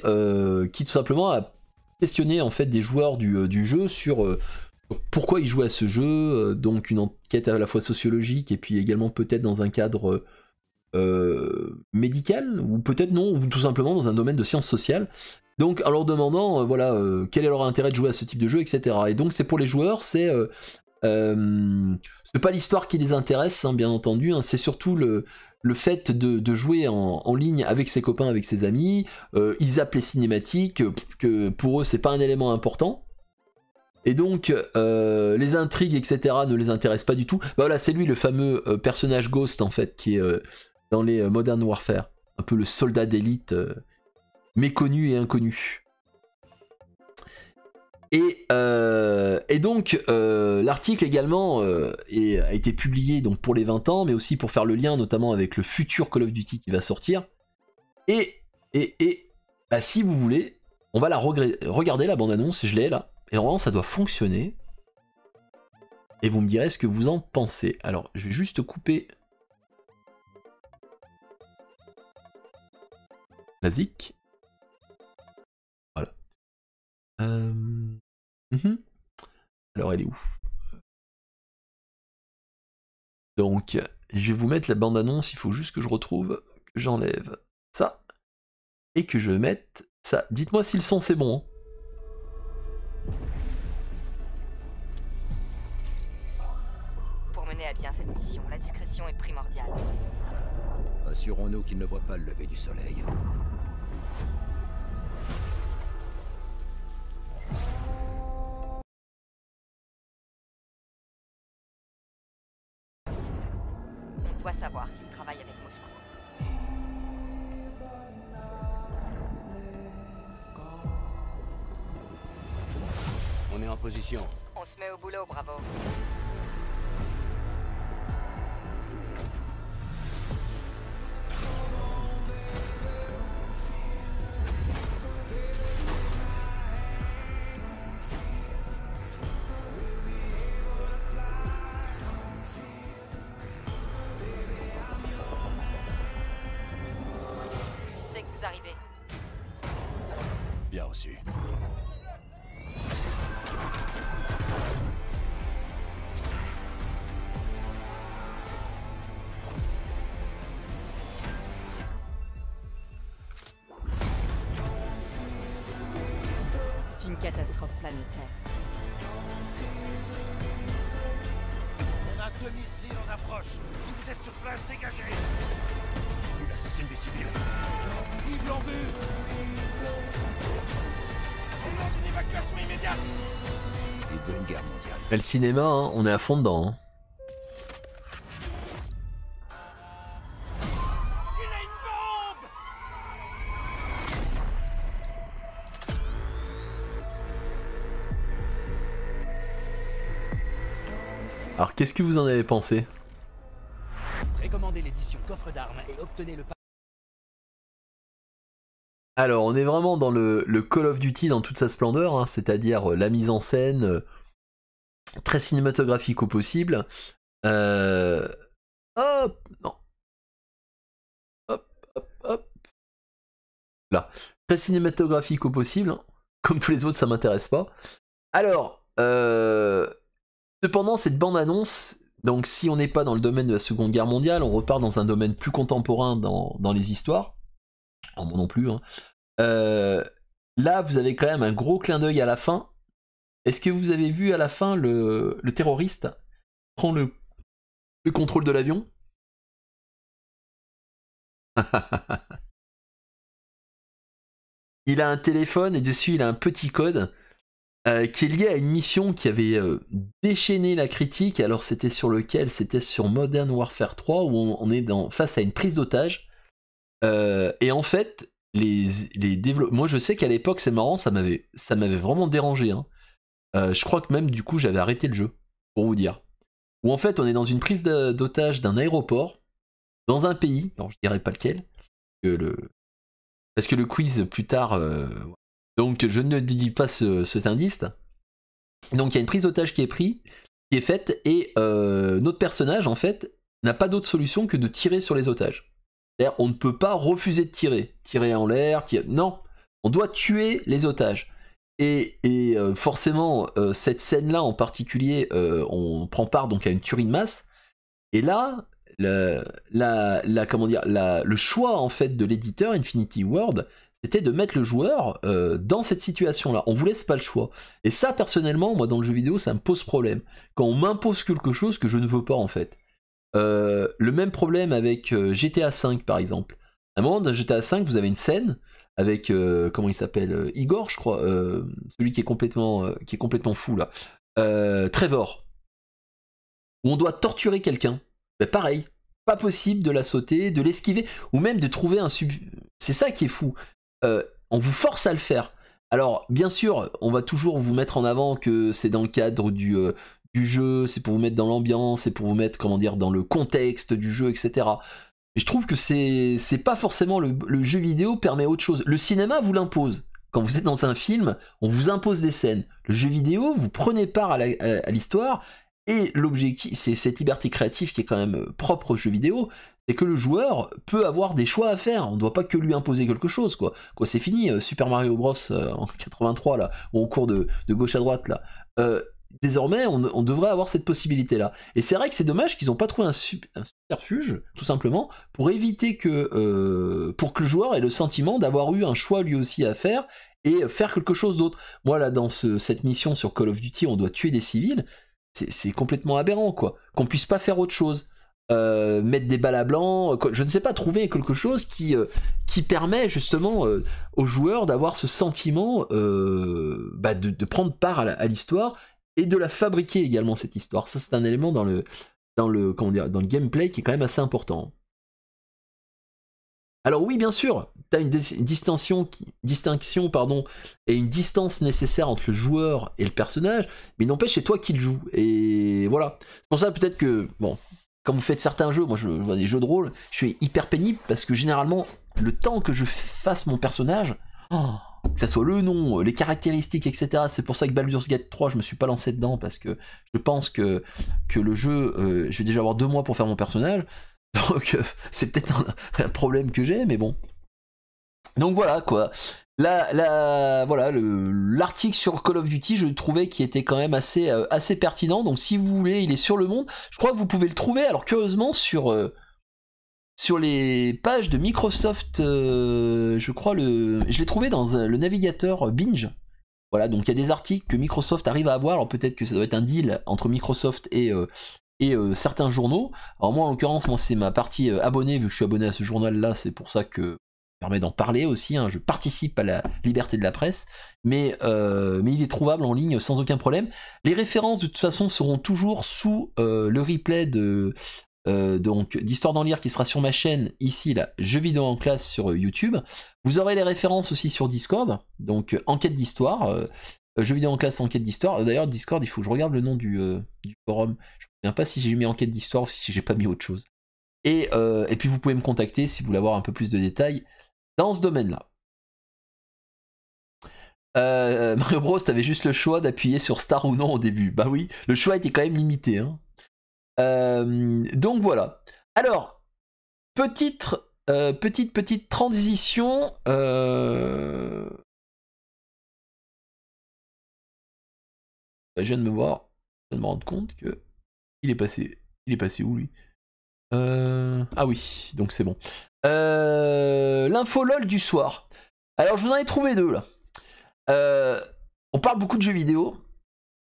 euh, qui, tout simplement a questionné en fait des joueurs du, euh, jeu euh, sur pourquoi ils jouaient à ce jeu, donc une enquête à la fois sociologique et puis également peut-être dans un cadre médical, ou peut-être non, ou tout simplement dans un domaine de sciences sociales. Donc en leur demandant voilà quel est leur intérêt de jouer à ce type de jeu, etc. Et donc c'est pour les joueurs, c'est c'est pas l'histoire qui les intéresse, hein, bien entendu, hein, c'est surtout le, le fait de, jouer en, ligne avec ses copains, avec ses amis, euh, ils appellent les cinématiques, euh, que pour eux c'est pas un élément important. Et donc euh, les intrigues, etc. ne les intéressent pas du tout. Bah voilà, c'est lui le fameux personnage Ghost en fait, qui est dans les Modern Warfare, un peu le soldat d'élite méconnu et inconnu. Et, euh, et donc, euh, l'article également euh, a été publié donc, pour les 20 ans, mais aussi pour faire le lien notamment avec le futur Call of Duty qui va sortir. Et, et, et bah, si vous voulez, on va la regarder la bande-annonce, je l'ai là. Et vraiment, ça doit fonctionner. Et vous me direz ce que vous en pensez. Alors, je vais juste couper. Basique. Mhm. Alors, elle est où Donc, je vais vous mettre la bande-annonce, il faut juste que je retrouve, que j'enlève ça, et que je mette ça. Dites-moi si le son c'est bon. Hein. Pour mener à bien cette mission, la discrétion est primordiale. Assurons-nous qu'il ne voit pas le lever du soleil. le cinéma, hein. on est à fond dedans. Hein. Alors qu'est-ce que vous en avez pensé l'édition d'armes et obtenez le alors on est vraiment dans le, Call of Duty dans toute sa splendeur, hein, c'est-à-dire euh, la mise en scène, euh, très cinématographique au possible. Euh, hop, non. Hop, hop, hop. Là. Très cinématographique au possible. [laughs] Comme tous les autres, ça m'intéresse pas. Alors, euh, cependant, cette bande-annonce, donc si on n'est pas dans le domaine de la Seconde Guerre mondiale, on repart dans un domaine plus contemporain dans, dans les histoires. En moi non plus. Hein. Euh, là, vous avez quand même un gros clin d'œil à la fin est-ce que vous avez vu à la fin le, terroriste prend le, contrôle de l'avion [laughs] Il a un téléphone et dessus il a un petit code euh, qui est lié à une mission qui avait euh, déchaîné la critique. Alors c'était sur lequel C'était sur Modern Warfare 3 où on, est dans, face à une prise d'otage. Euh, et en fait, les, les Moi je sais qu'à l'époque, c'est marrant, ça m'avait vraiment dérangé. Hein. Euh, je crois que même du coup j'avais arrêté le jeu, pour vous dire. Où en fait on est dans une prise d'otage d'un aéroport, dans un pays, alors je dirais pas lequel, parce que le quiz plus tard... Euh, donc je ne dis pas ce, cet indice. Donc il y a une prise d'otage qui est prise, qui est faite, et euh, notre personnage en fait n'a pas d'autre solution que de tirer sur les otages. C'est-à-dire on ne peut pas refuser de tirer, tirer en l'air, Non, on doit tuer les otages. Et, euh, forcément, euh, cette scène-là en particulier, euh, on prend part donc à une tuerie de masse. Et là, le, comment dire, le choix en fait de l'éditeur Infinity World c'était de mettre le joueur dans cette situation-là. On vous laisse pas le choix. Et ça, personnellement, moi dans le jeu vidéo, ça me pose problème. Quand on m'impose quelque chose que je ne veux pas en fait. le même problème avec GTA V par exemple. À un moment dans GTA V, vous avez une scène avec euh, comment il s'appelle euh, Igor, je crois, euh, celui qui est complètement, qui est complètement fou là, Trevor, où on doit torturer quelqu'un. Bah, pareil, pas possible de la sauter, de l'esquiver, ou même de trouver un sub. C'est ça qui est fou. on vous force à le faire. Alors, bien sûr, on va toujours vous mettre en avant que c'est dans le cadre du, du jeu, c'est pour vous mettre dans l'ambiance, c'est pour vous mettre, comment dire, dans le contexte du jeu, etc je trouve que c'est pas forcément le, jeu vidéo permet autre chose. Le cinéma vous l'impose. Quand vous êtes dans un film, on vous impose des scènes. Le jeu vidéo, vous prenez part à l'histoire. Et l'objectif, c'est cette liberté créative qui est quand même euh, propre au jeu vidéo, c'est que le joueur peut avoir des choix à faire. On ne doit pas que lui imposer quelque chose, quoi. Quoi, c'est fini, euh, Super Mario Bros. Euh, en 83, là, ou en cours de, gauche à droite, là désormais, on, devrait avoir cette possibilité-là. Et c'est vrai que c'est dommage qu'ils n'ont pas trouvé un, superfuge tout simplement, pour éviter que, euh, pour que le joueur ait le sentiment d'avoir eu un choix lui aussi à faire et faire quelque chose d'autre. Moi, là, dans cette mission sur Call of Duty, on doit tuer des civils, c'est complètement aberrant, quoi. Qu'on puisse pas faire autre chose. Euh, mettre des balles à blanc, euh, je ne sais pas, trouver quelque chose qui, qui permet justement aux joueurs d'avoir ce sentiment bah, de, de, prendre part à l'histoire et de la fabriquer également cette histoire. Ça c'est un élément dans le, dans, le, dans le gameplay qui est quand même assez important. Alors oui, bien sûr, tu as une, distinction, pardon, et une distance nécessaire entre le joueur et le personnage, mais n'empêche, c'est toi qui le joues. Et voilà. C'est pour ça peut-être que, bon, quand vous faites certains jeux, moi je, vois des jeux de rôle, je suis hyper pénible parce que généralement, le temps que je fasse mon personnage, oh, que ça soit le nom, les caractéristiques, etc. C'est pour ça que Baldur's Gate 3, je me suis pas lancé dedans parce que je pense que, que le jeu, euh, je vais déjà avoir deux mois pour faire mon personnage. [laughs] Donc euh, c'est peut-être un, problème que j'ai, mais bon. Donc voilà quoi. La, la voilà l'article sur Call of Duty, je trouvais qui était quand même assez, euh, assez pertinent. Donc si vous voulez, il est sur le monde. Je crois que vous pouvez le trouver. Alors curieusement sur sur les pages de Microsoft, euh, je crois, le, je l'ai trouvé dans euh, le navigateur Binge. Voilà, donc il y a des articles que Microsoft arrive à avoir. Alors peut-être que ça doit être un deal entre Microsoft et, euh, et certains journaux. Alors moi, en l'occurrence, moi c'est ma partie abonnée, vu que je suis abonné à ce journal-là, c'est pour ça que ça permet d'en parler aussi. Hein. Je participe à la liberté de la presse, mais, mais il est trouvable en ligne sans aucun problème. Les références, de toute façon, seront toujours sous le replay de, euh, donc d'histoire dans lire qui sera sur ma chaîne ici là, jeux vidéo en classe sur euh, YouTube. Vous aurez les références aussi sur Discord, donc euh, enquête d'histoire, je jeux vidéo en classe enquête d'histoire. D'ailleurs Discord, il faut que je regarde le nom du, forum. Je ne me souviens pas si j'ai mis enquête d'histoire ou si j'ai pas mis autre chose. Et, puis vous pouvez me contacter si vous voulez avoir un peu plus de détails dans ce domaine-là. Mario Bros, t'avais juste le choix d'appuyer sur Star ou non au début. Bah oui, le choix était quand même limité. Hein. Euh, donc voilà. Alors, petite, euh, petite, petite transition. Euh, je viens de me voir, je de me rendre compte que il est passé, il est passé où lui Ah oui, donc c'est bon. L'info lol du soir. Alors je vous en ai trouvé deux là. on parle beaucoup de jeux vidéo,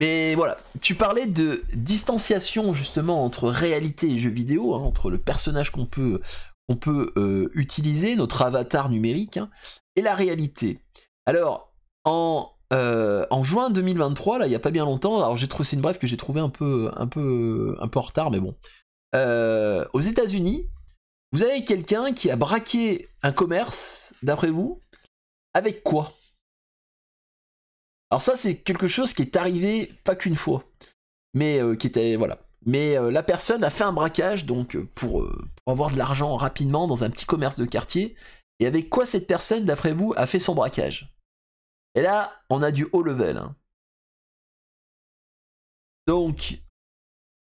et voilà, tu parlais de distanciation justement entre réalité et jeu vidéo, hein, entre le personnage qu'on peut, peut euh, utiliser, notre avatar numérique, hein, et la réalité. Alors, en, euh, juin 2023, là, il n'y a pas bien longtemps, alors j'ai trouvé, c'est une brève que j'ai trouvé un peu, un, peu, un peu en retard, mais bon. Euh, aux États-Unis, vous avez quelqu'un qui a braqué un commerce, d'après vous, avec quoi alors ça, c'est quelque chose qui est arrivé pas qu'une fois, mais euh, qui était voilà. Mais euh, la personne a fait un braquage donc euh, pour, avoir de l'argent rapidement dans un petit commerce de quartier. Et avec quoi cette personne, d'après vous, a fait son braquage Et là, on a du haut level. Hein. Donc,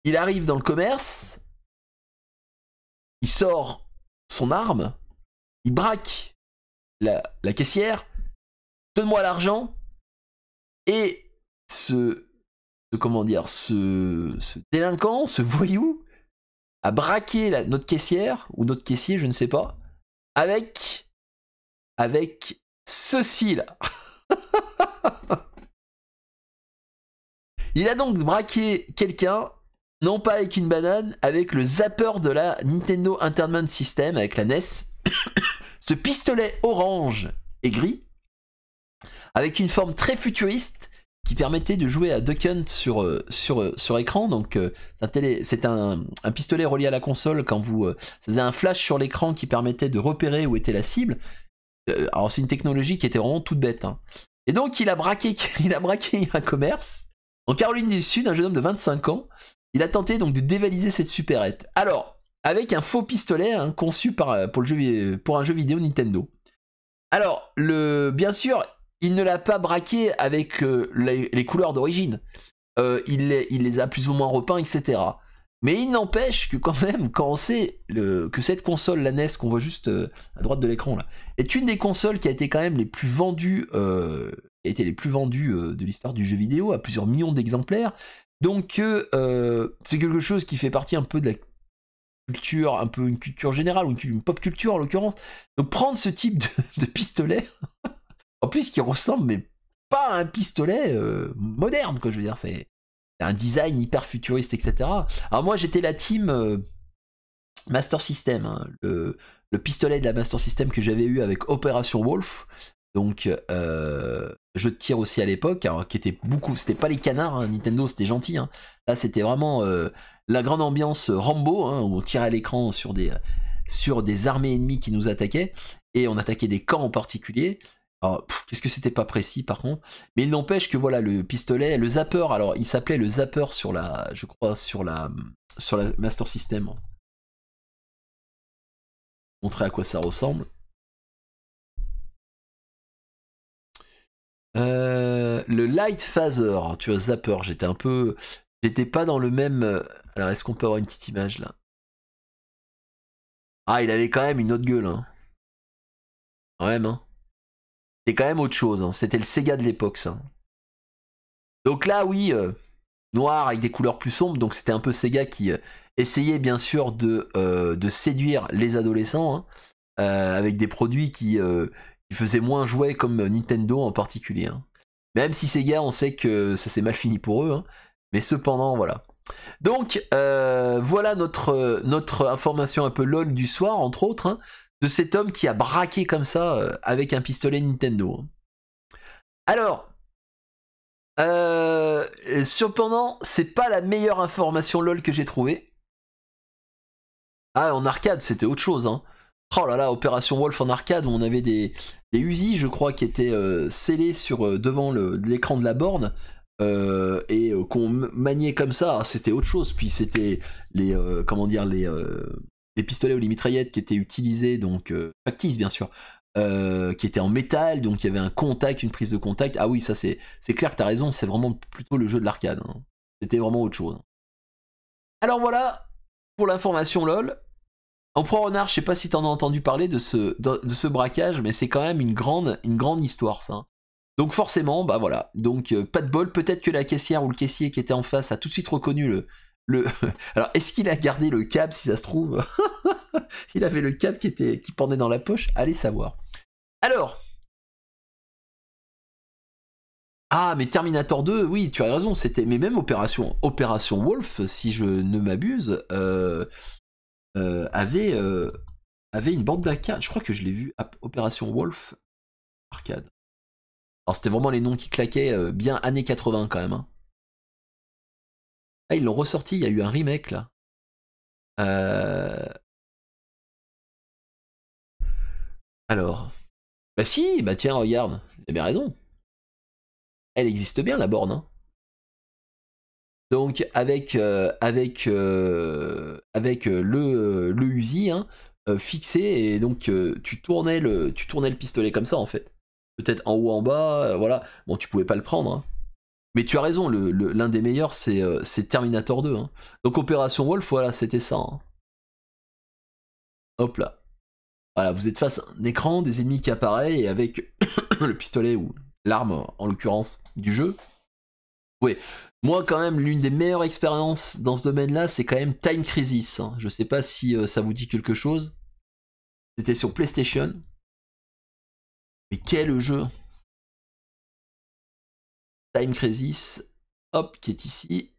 il arrive dans le commerce, il sort son arme, il braque la caissière, donne-moi l'argent, et ce, comment dire, ce, délinquant, ce voyou, a braqué notre caissière, ou notre caissier, je ne sais pas, avec, avec ceci là. [laughs] Il a donc braqué quelqu'un, non pas avec une banane, avec le zapper de la Nintendo Entertainment System, avec la NES. [coughs] ce pistolet orange et gris avec une forme très futuriste qui permettait de jouer à Duck Hunt sur, euh, sur, euh, sur écran. Donc, euh, c'est un, pistolet relié à la console quand vous. faisait un flash sur l'écran qui permettait de repérer où était la cible. alors, c'est une technologie qui était vraiment toute bête. Hein. Et donc, il a braqué, [laughs] il a braqué un commerce en Caroline du Sud, un jeune homme de 25 ans. Il a tenté donc de dévaliser cette supérette. Alors, avec un faux pistolet hein, conçu par, pour, le jeu, pour un jeu vidéo Nintendo. Alors, le, bien sûr, il ne l'a pas braqué avec euh, les, couleurs d'origine. Euh, il, les, a plus ou moins repeints, etc. Mais il n'empêche que quand même, quand on sait que cette console, la NES qu'on voit juste euh, à droite de l'écran là, est une des consoles qui a été quand même les plus vendues, a été les plus vendues de l'histoire du jeu vidéo à plusieurs millions d'exemplaires. Donc c'est quelque chose qui fait partie un peu de la culture, un peu une culture générale, ou une, pop culture en l'occurrence. Donc prendre ce type de pistolet [laughs] En plus, qui ressemble, mais pas à un pistolet euh, moderne, que je veux dire. C'est un design hyper futuriste, etc. Alors, moi, j'étais la team euh, Master System, hein, le, pistolet de la Master System que j'avais eu avec Opération Wolf. Donc, je euh, jeu de aussi à l'époque, hein, qui était beaucoup. C'était pas les canards, hein, Nintendo, c'était gentil. Là, c'était vraiment la grande ambiance Rambo, où on tirait à l'écran sur des, sur des armées ennemies qui nous attaquaient. Et on attaquait des camps en particulier qu'est-ce que c'était pas précis par contre, mais il n'empêche que voilà le pistolet, le zapper. Alors il s'appelait le zapper sur la, je crois sur la, sur la Master System. Montrer à quoi ça ressemble. Euh, le light phaser, tu vois zapper. J'étais un peu, j'étais pas dans le même. Euh, alors est-ce qu'on peut avoir une petite image là Ah, il avait quand même une autre gueule. Hein. Quand même, hein. C'est quand même autre chose. Hein. C'était le Sega de l'époque, ça. Donc là, oui, euh, noir avec des couleurs plus sombres. Donc c'était un peu Sega qui euh, essayait bien sûr de, euh, de séduire les adolescents hein, avec des produits qui, qui, faisaient moins jouer comme Nintendo en particulier. Hein. Même si Sega, on sait que ça s'est mal fini pour eux. mais cependant, voilà. Donc voilà notre, notre information un peu LOL du soir, entre autres de cet homme qui a braqué comme ça euh, avec un pistolet Nintendo. Alors, euh, cependant, c'est pas la meilleure information LOL que j'ai trouvée. Ah, en arcade, c'était autre chose. Hein. Oh là là, Opération Wolf en arcade, où on avait des, des Uzi, je crois, qui étaient euh, scellés sur, devant l'écran de la borne. et qu'on maniait comme ça, ah, c'était autre chose. Puis c'était les, comment dire, les, les pistolets ou les mitraillettes qui étaient utilisés, donc euh, factices bien sûr, euh, qui étaient en métal, donc il y avait un contact, une prise de contact. Ah oui, ça c'est, c'est clair que as raison, c'est vraiment plutôt le jeu de l'arcade. Hein. C'était vraiment autre chose. Alors voilà pour l'information LOL. Empereur Renard, je sais pas si t'en as entendu parler de ce, de, ce braquage, mais c'est quand même une grande, une grande histoire ça. Hein. Donc forcément, bah voilà. Donc euh, pas de bol, peut-être que la caissière ou le caissier qui était en face a tout de suite reconnu le, [laughs] Alors, est-ce qu'il a gardé le câble si ça se trouve [laughs] Il avait le câble qui, était... qui pendait dans la poche Allez savoir. Alors. Ah, mais Terminator 2, oui, tu as raison, c'était. Mais même Opération, Opération Wolf, si je ne m'abuse, euh, euh, avait, euh, avait une bande d'arcade. Je crois que je l'ai vu, Opération Wolf arcade. Alors, c'était vraiment les noms qui claquaient, bien années 80 quand même. Hein. Ah, ils l'ont ressorti, il y a eu un remake là. Euh. Alors. Bah si, bah tiens, regarde, a bien raison. Elle existe bien la borne. Hein. Donc avec, euh, avec, euh, avec le, le Uzi hein, fixé et donc tu, tournais le, tu tournais le pistolet comme ça en fait. Peut-être en haut, en bas, voilà. Bon, tu pouvais pas le prendre. Hein. Mais tu as raison, l'un des meilleurs, c'est euh, Terminator 2. Hein. Donc Opération Wolf, voilà, c'était ça. Hein. Hop là. Voilà, vous êtes face à un écran, des ennemis qui apparaissent, et avec [coughs] le pistolet ou l'arme, en l'occurrence, du jeu. Oui, moi quand même, l'une des meilleures expériences dans ce domaine-là, c'est quand même Time Crisis. Hein. Je ne sais pas si euh, ça vous dit quelque chose. C'était sur PlayStation. Mais quel jeu Time Crisis, hop, qui est ici,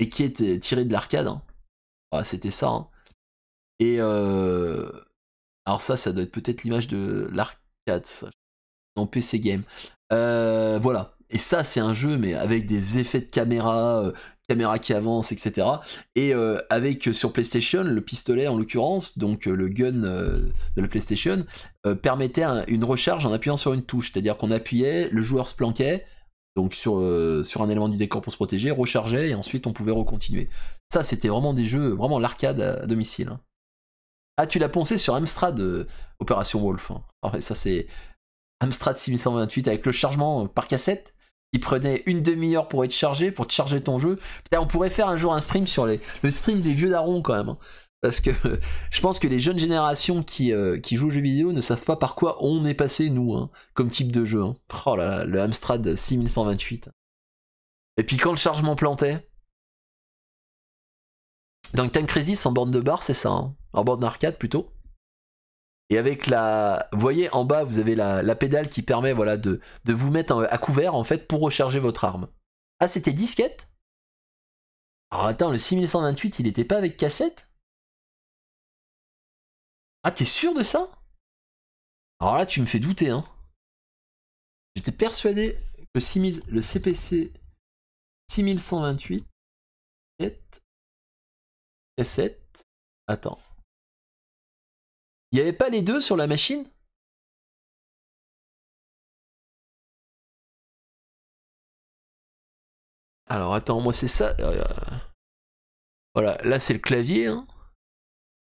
et qui était tiré de l'arcade. Hein. C'était ça. Hein. Et euh, alors ça, ça doit être peut-être l'image de l'arcade, en PC Game. Euh, voilà. Et ça, c'est un jeu, mais avec des effets de caméra, euh, caméra qui avance, etc. Et euh, avec euh, sur PlayStation, le pistolet en l'occurrence, donc euh, le gun de la PlayStation, permettait une recharge en appuyant sur une touche. C'est-à-dire qu'on appuyait, le joueur se planquait, donc sur, sur un élément du décor pour se protéger, rechargeait et ensuite on pouvait recontinuer. Ça, c'était vraiment des jeux, vraiment l'arcade à, domicile. Hein. Ah, tu l'as poncé sur Amstrad, Opération Wolf. Hein. Ah, ça, c'est Amstrad 6128 avec le chargement par cassette il prenait une demi-heure pour être chargé, pour te charger ton jeu. on pourrait faire un jour un stream sur le stream des vieux darons quand même. Hein. Parce que [laughs] je pense que les jeunes générations euh, qui, jouent aux jeux vidéo ne savent pas par quoi on est passé, nous, hein, comme type de jeu. Hein. Oh là là, le Amstrad 6128. Et puis quand le chargement plantait. Donc Time Crisis en borne de barre, c'est ça. En borne d'arcade plutôt. Et avec la, vous voyez en bas, vous avez la, pédale qui permet voilà de, vous mettre à couvert en fait pour recharger votre arme. Ah, c'était disquette Alors attends, le 6128, il n'était pas avec cassette Ah, t'es sûr de ça Alors là, tu me fais douter, hein. J'étais persuadé que 6000, le CPC 6128 cassette. Attends. Il n'y avait pas les deux sur la machine Alors attends, moi c'est ça. Euh, euh, voilà, là c'est le clavier. Hein.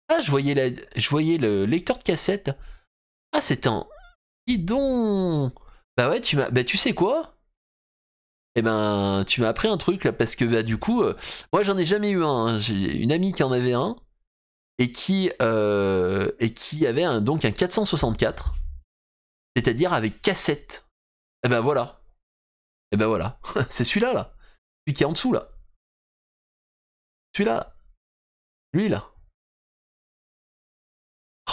Ah, je voyais, la... je voyais le lecteur de cassette. Ah, c'est un... Dis Bah ouais, tu m'as... Bah tu sais quoi Eh ben, tu m'as appris un truc là, parce que bah du coup, euh, moi j'en ai jamais eu un. Hein. J'ai une amie qui en avait un et qui, euh, et qui avait un, donc un 464, c'est-à-dire avec cassette. Et eh ben voilà. Et eh ben voilà. [laughs] c'est celui-là, là. Celui qui est en dessous, là. Celui-là. Lui, là.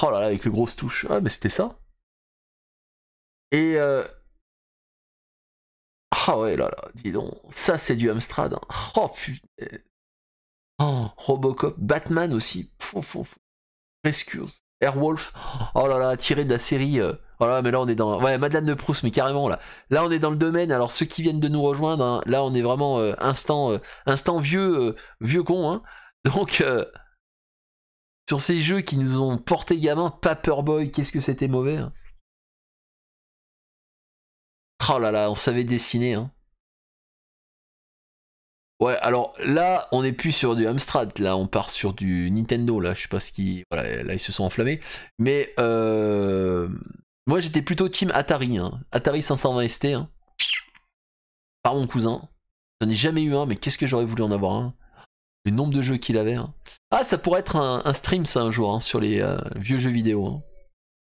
Oh là là, avec le grosse touche. Ah, mais c'était ça. Et. Euh... Ah ouais, là là, dis donc. Ça, c'est du Amstrad. Hein. Oh putain. Oh, Robocop, Batman aussi. Rescues, Airwolf. Oh là là, tiré de la série. Euh, oh là, mais là on est dans. Ouais, Madeleine de Proust, mais carrément là. Là on est dans le domaine. Alors ceux qui viennent de nous rejoindre, hein, là on est vraiment euh, instant, euh, instant vieux, vieux con. Hein. Donc sur ces jeux qui nous ont porté gamin, Paperboy, qu'est-ce que c'était mauvais. Hein. Oh là là, on savait dessiner. Hein. Ouais, alors là, on n'est plus sur du Amstrad, là, on part sur du Nintendo, là, je sais pas ce qui. Voilà, là, ils se sont enflammés. Mais euh... moi, j'étais plutôt team Atari, hein. Atari 520 ST, hein. par mon cousin. J'en ai jamais eu un, mais qu'est-ce que j'aurais voulu en avoir un Le nombre de jeux qu'il avait. Hein. Ah, ça pourrait être un, stream, ça, un jour, hein, sur les euh, vieux jeux vidéo. Hein.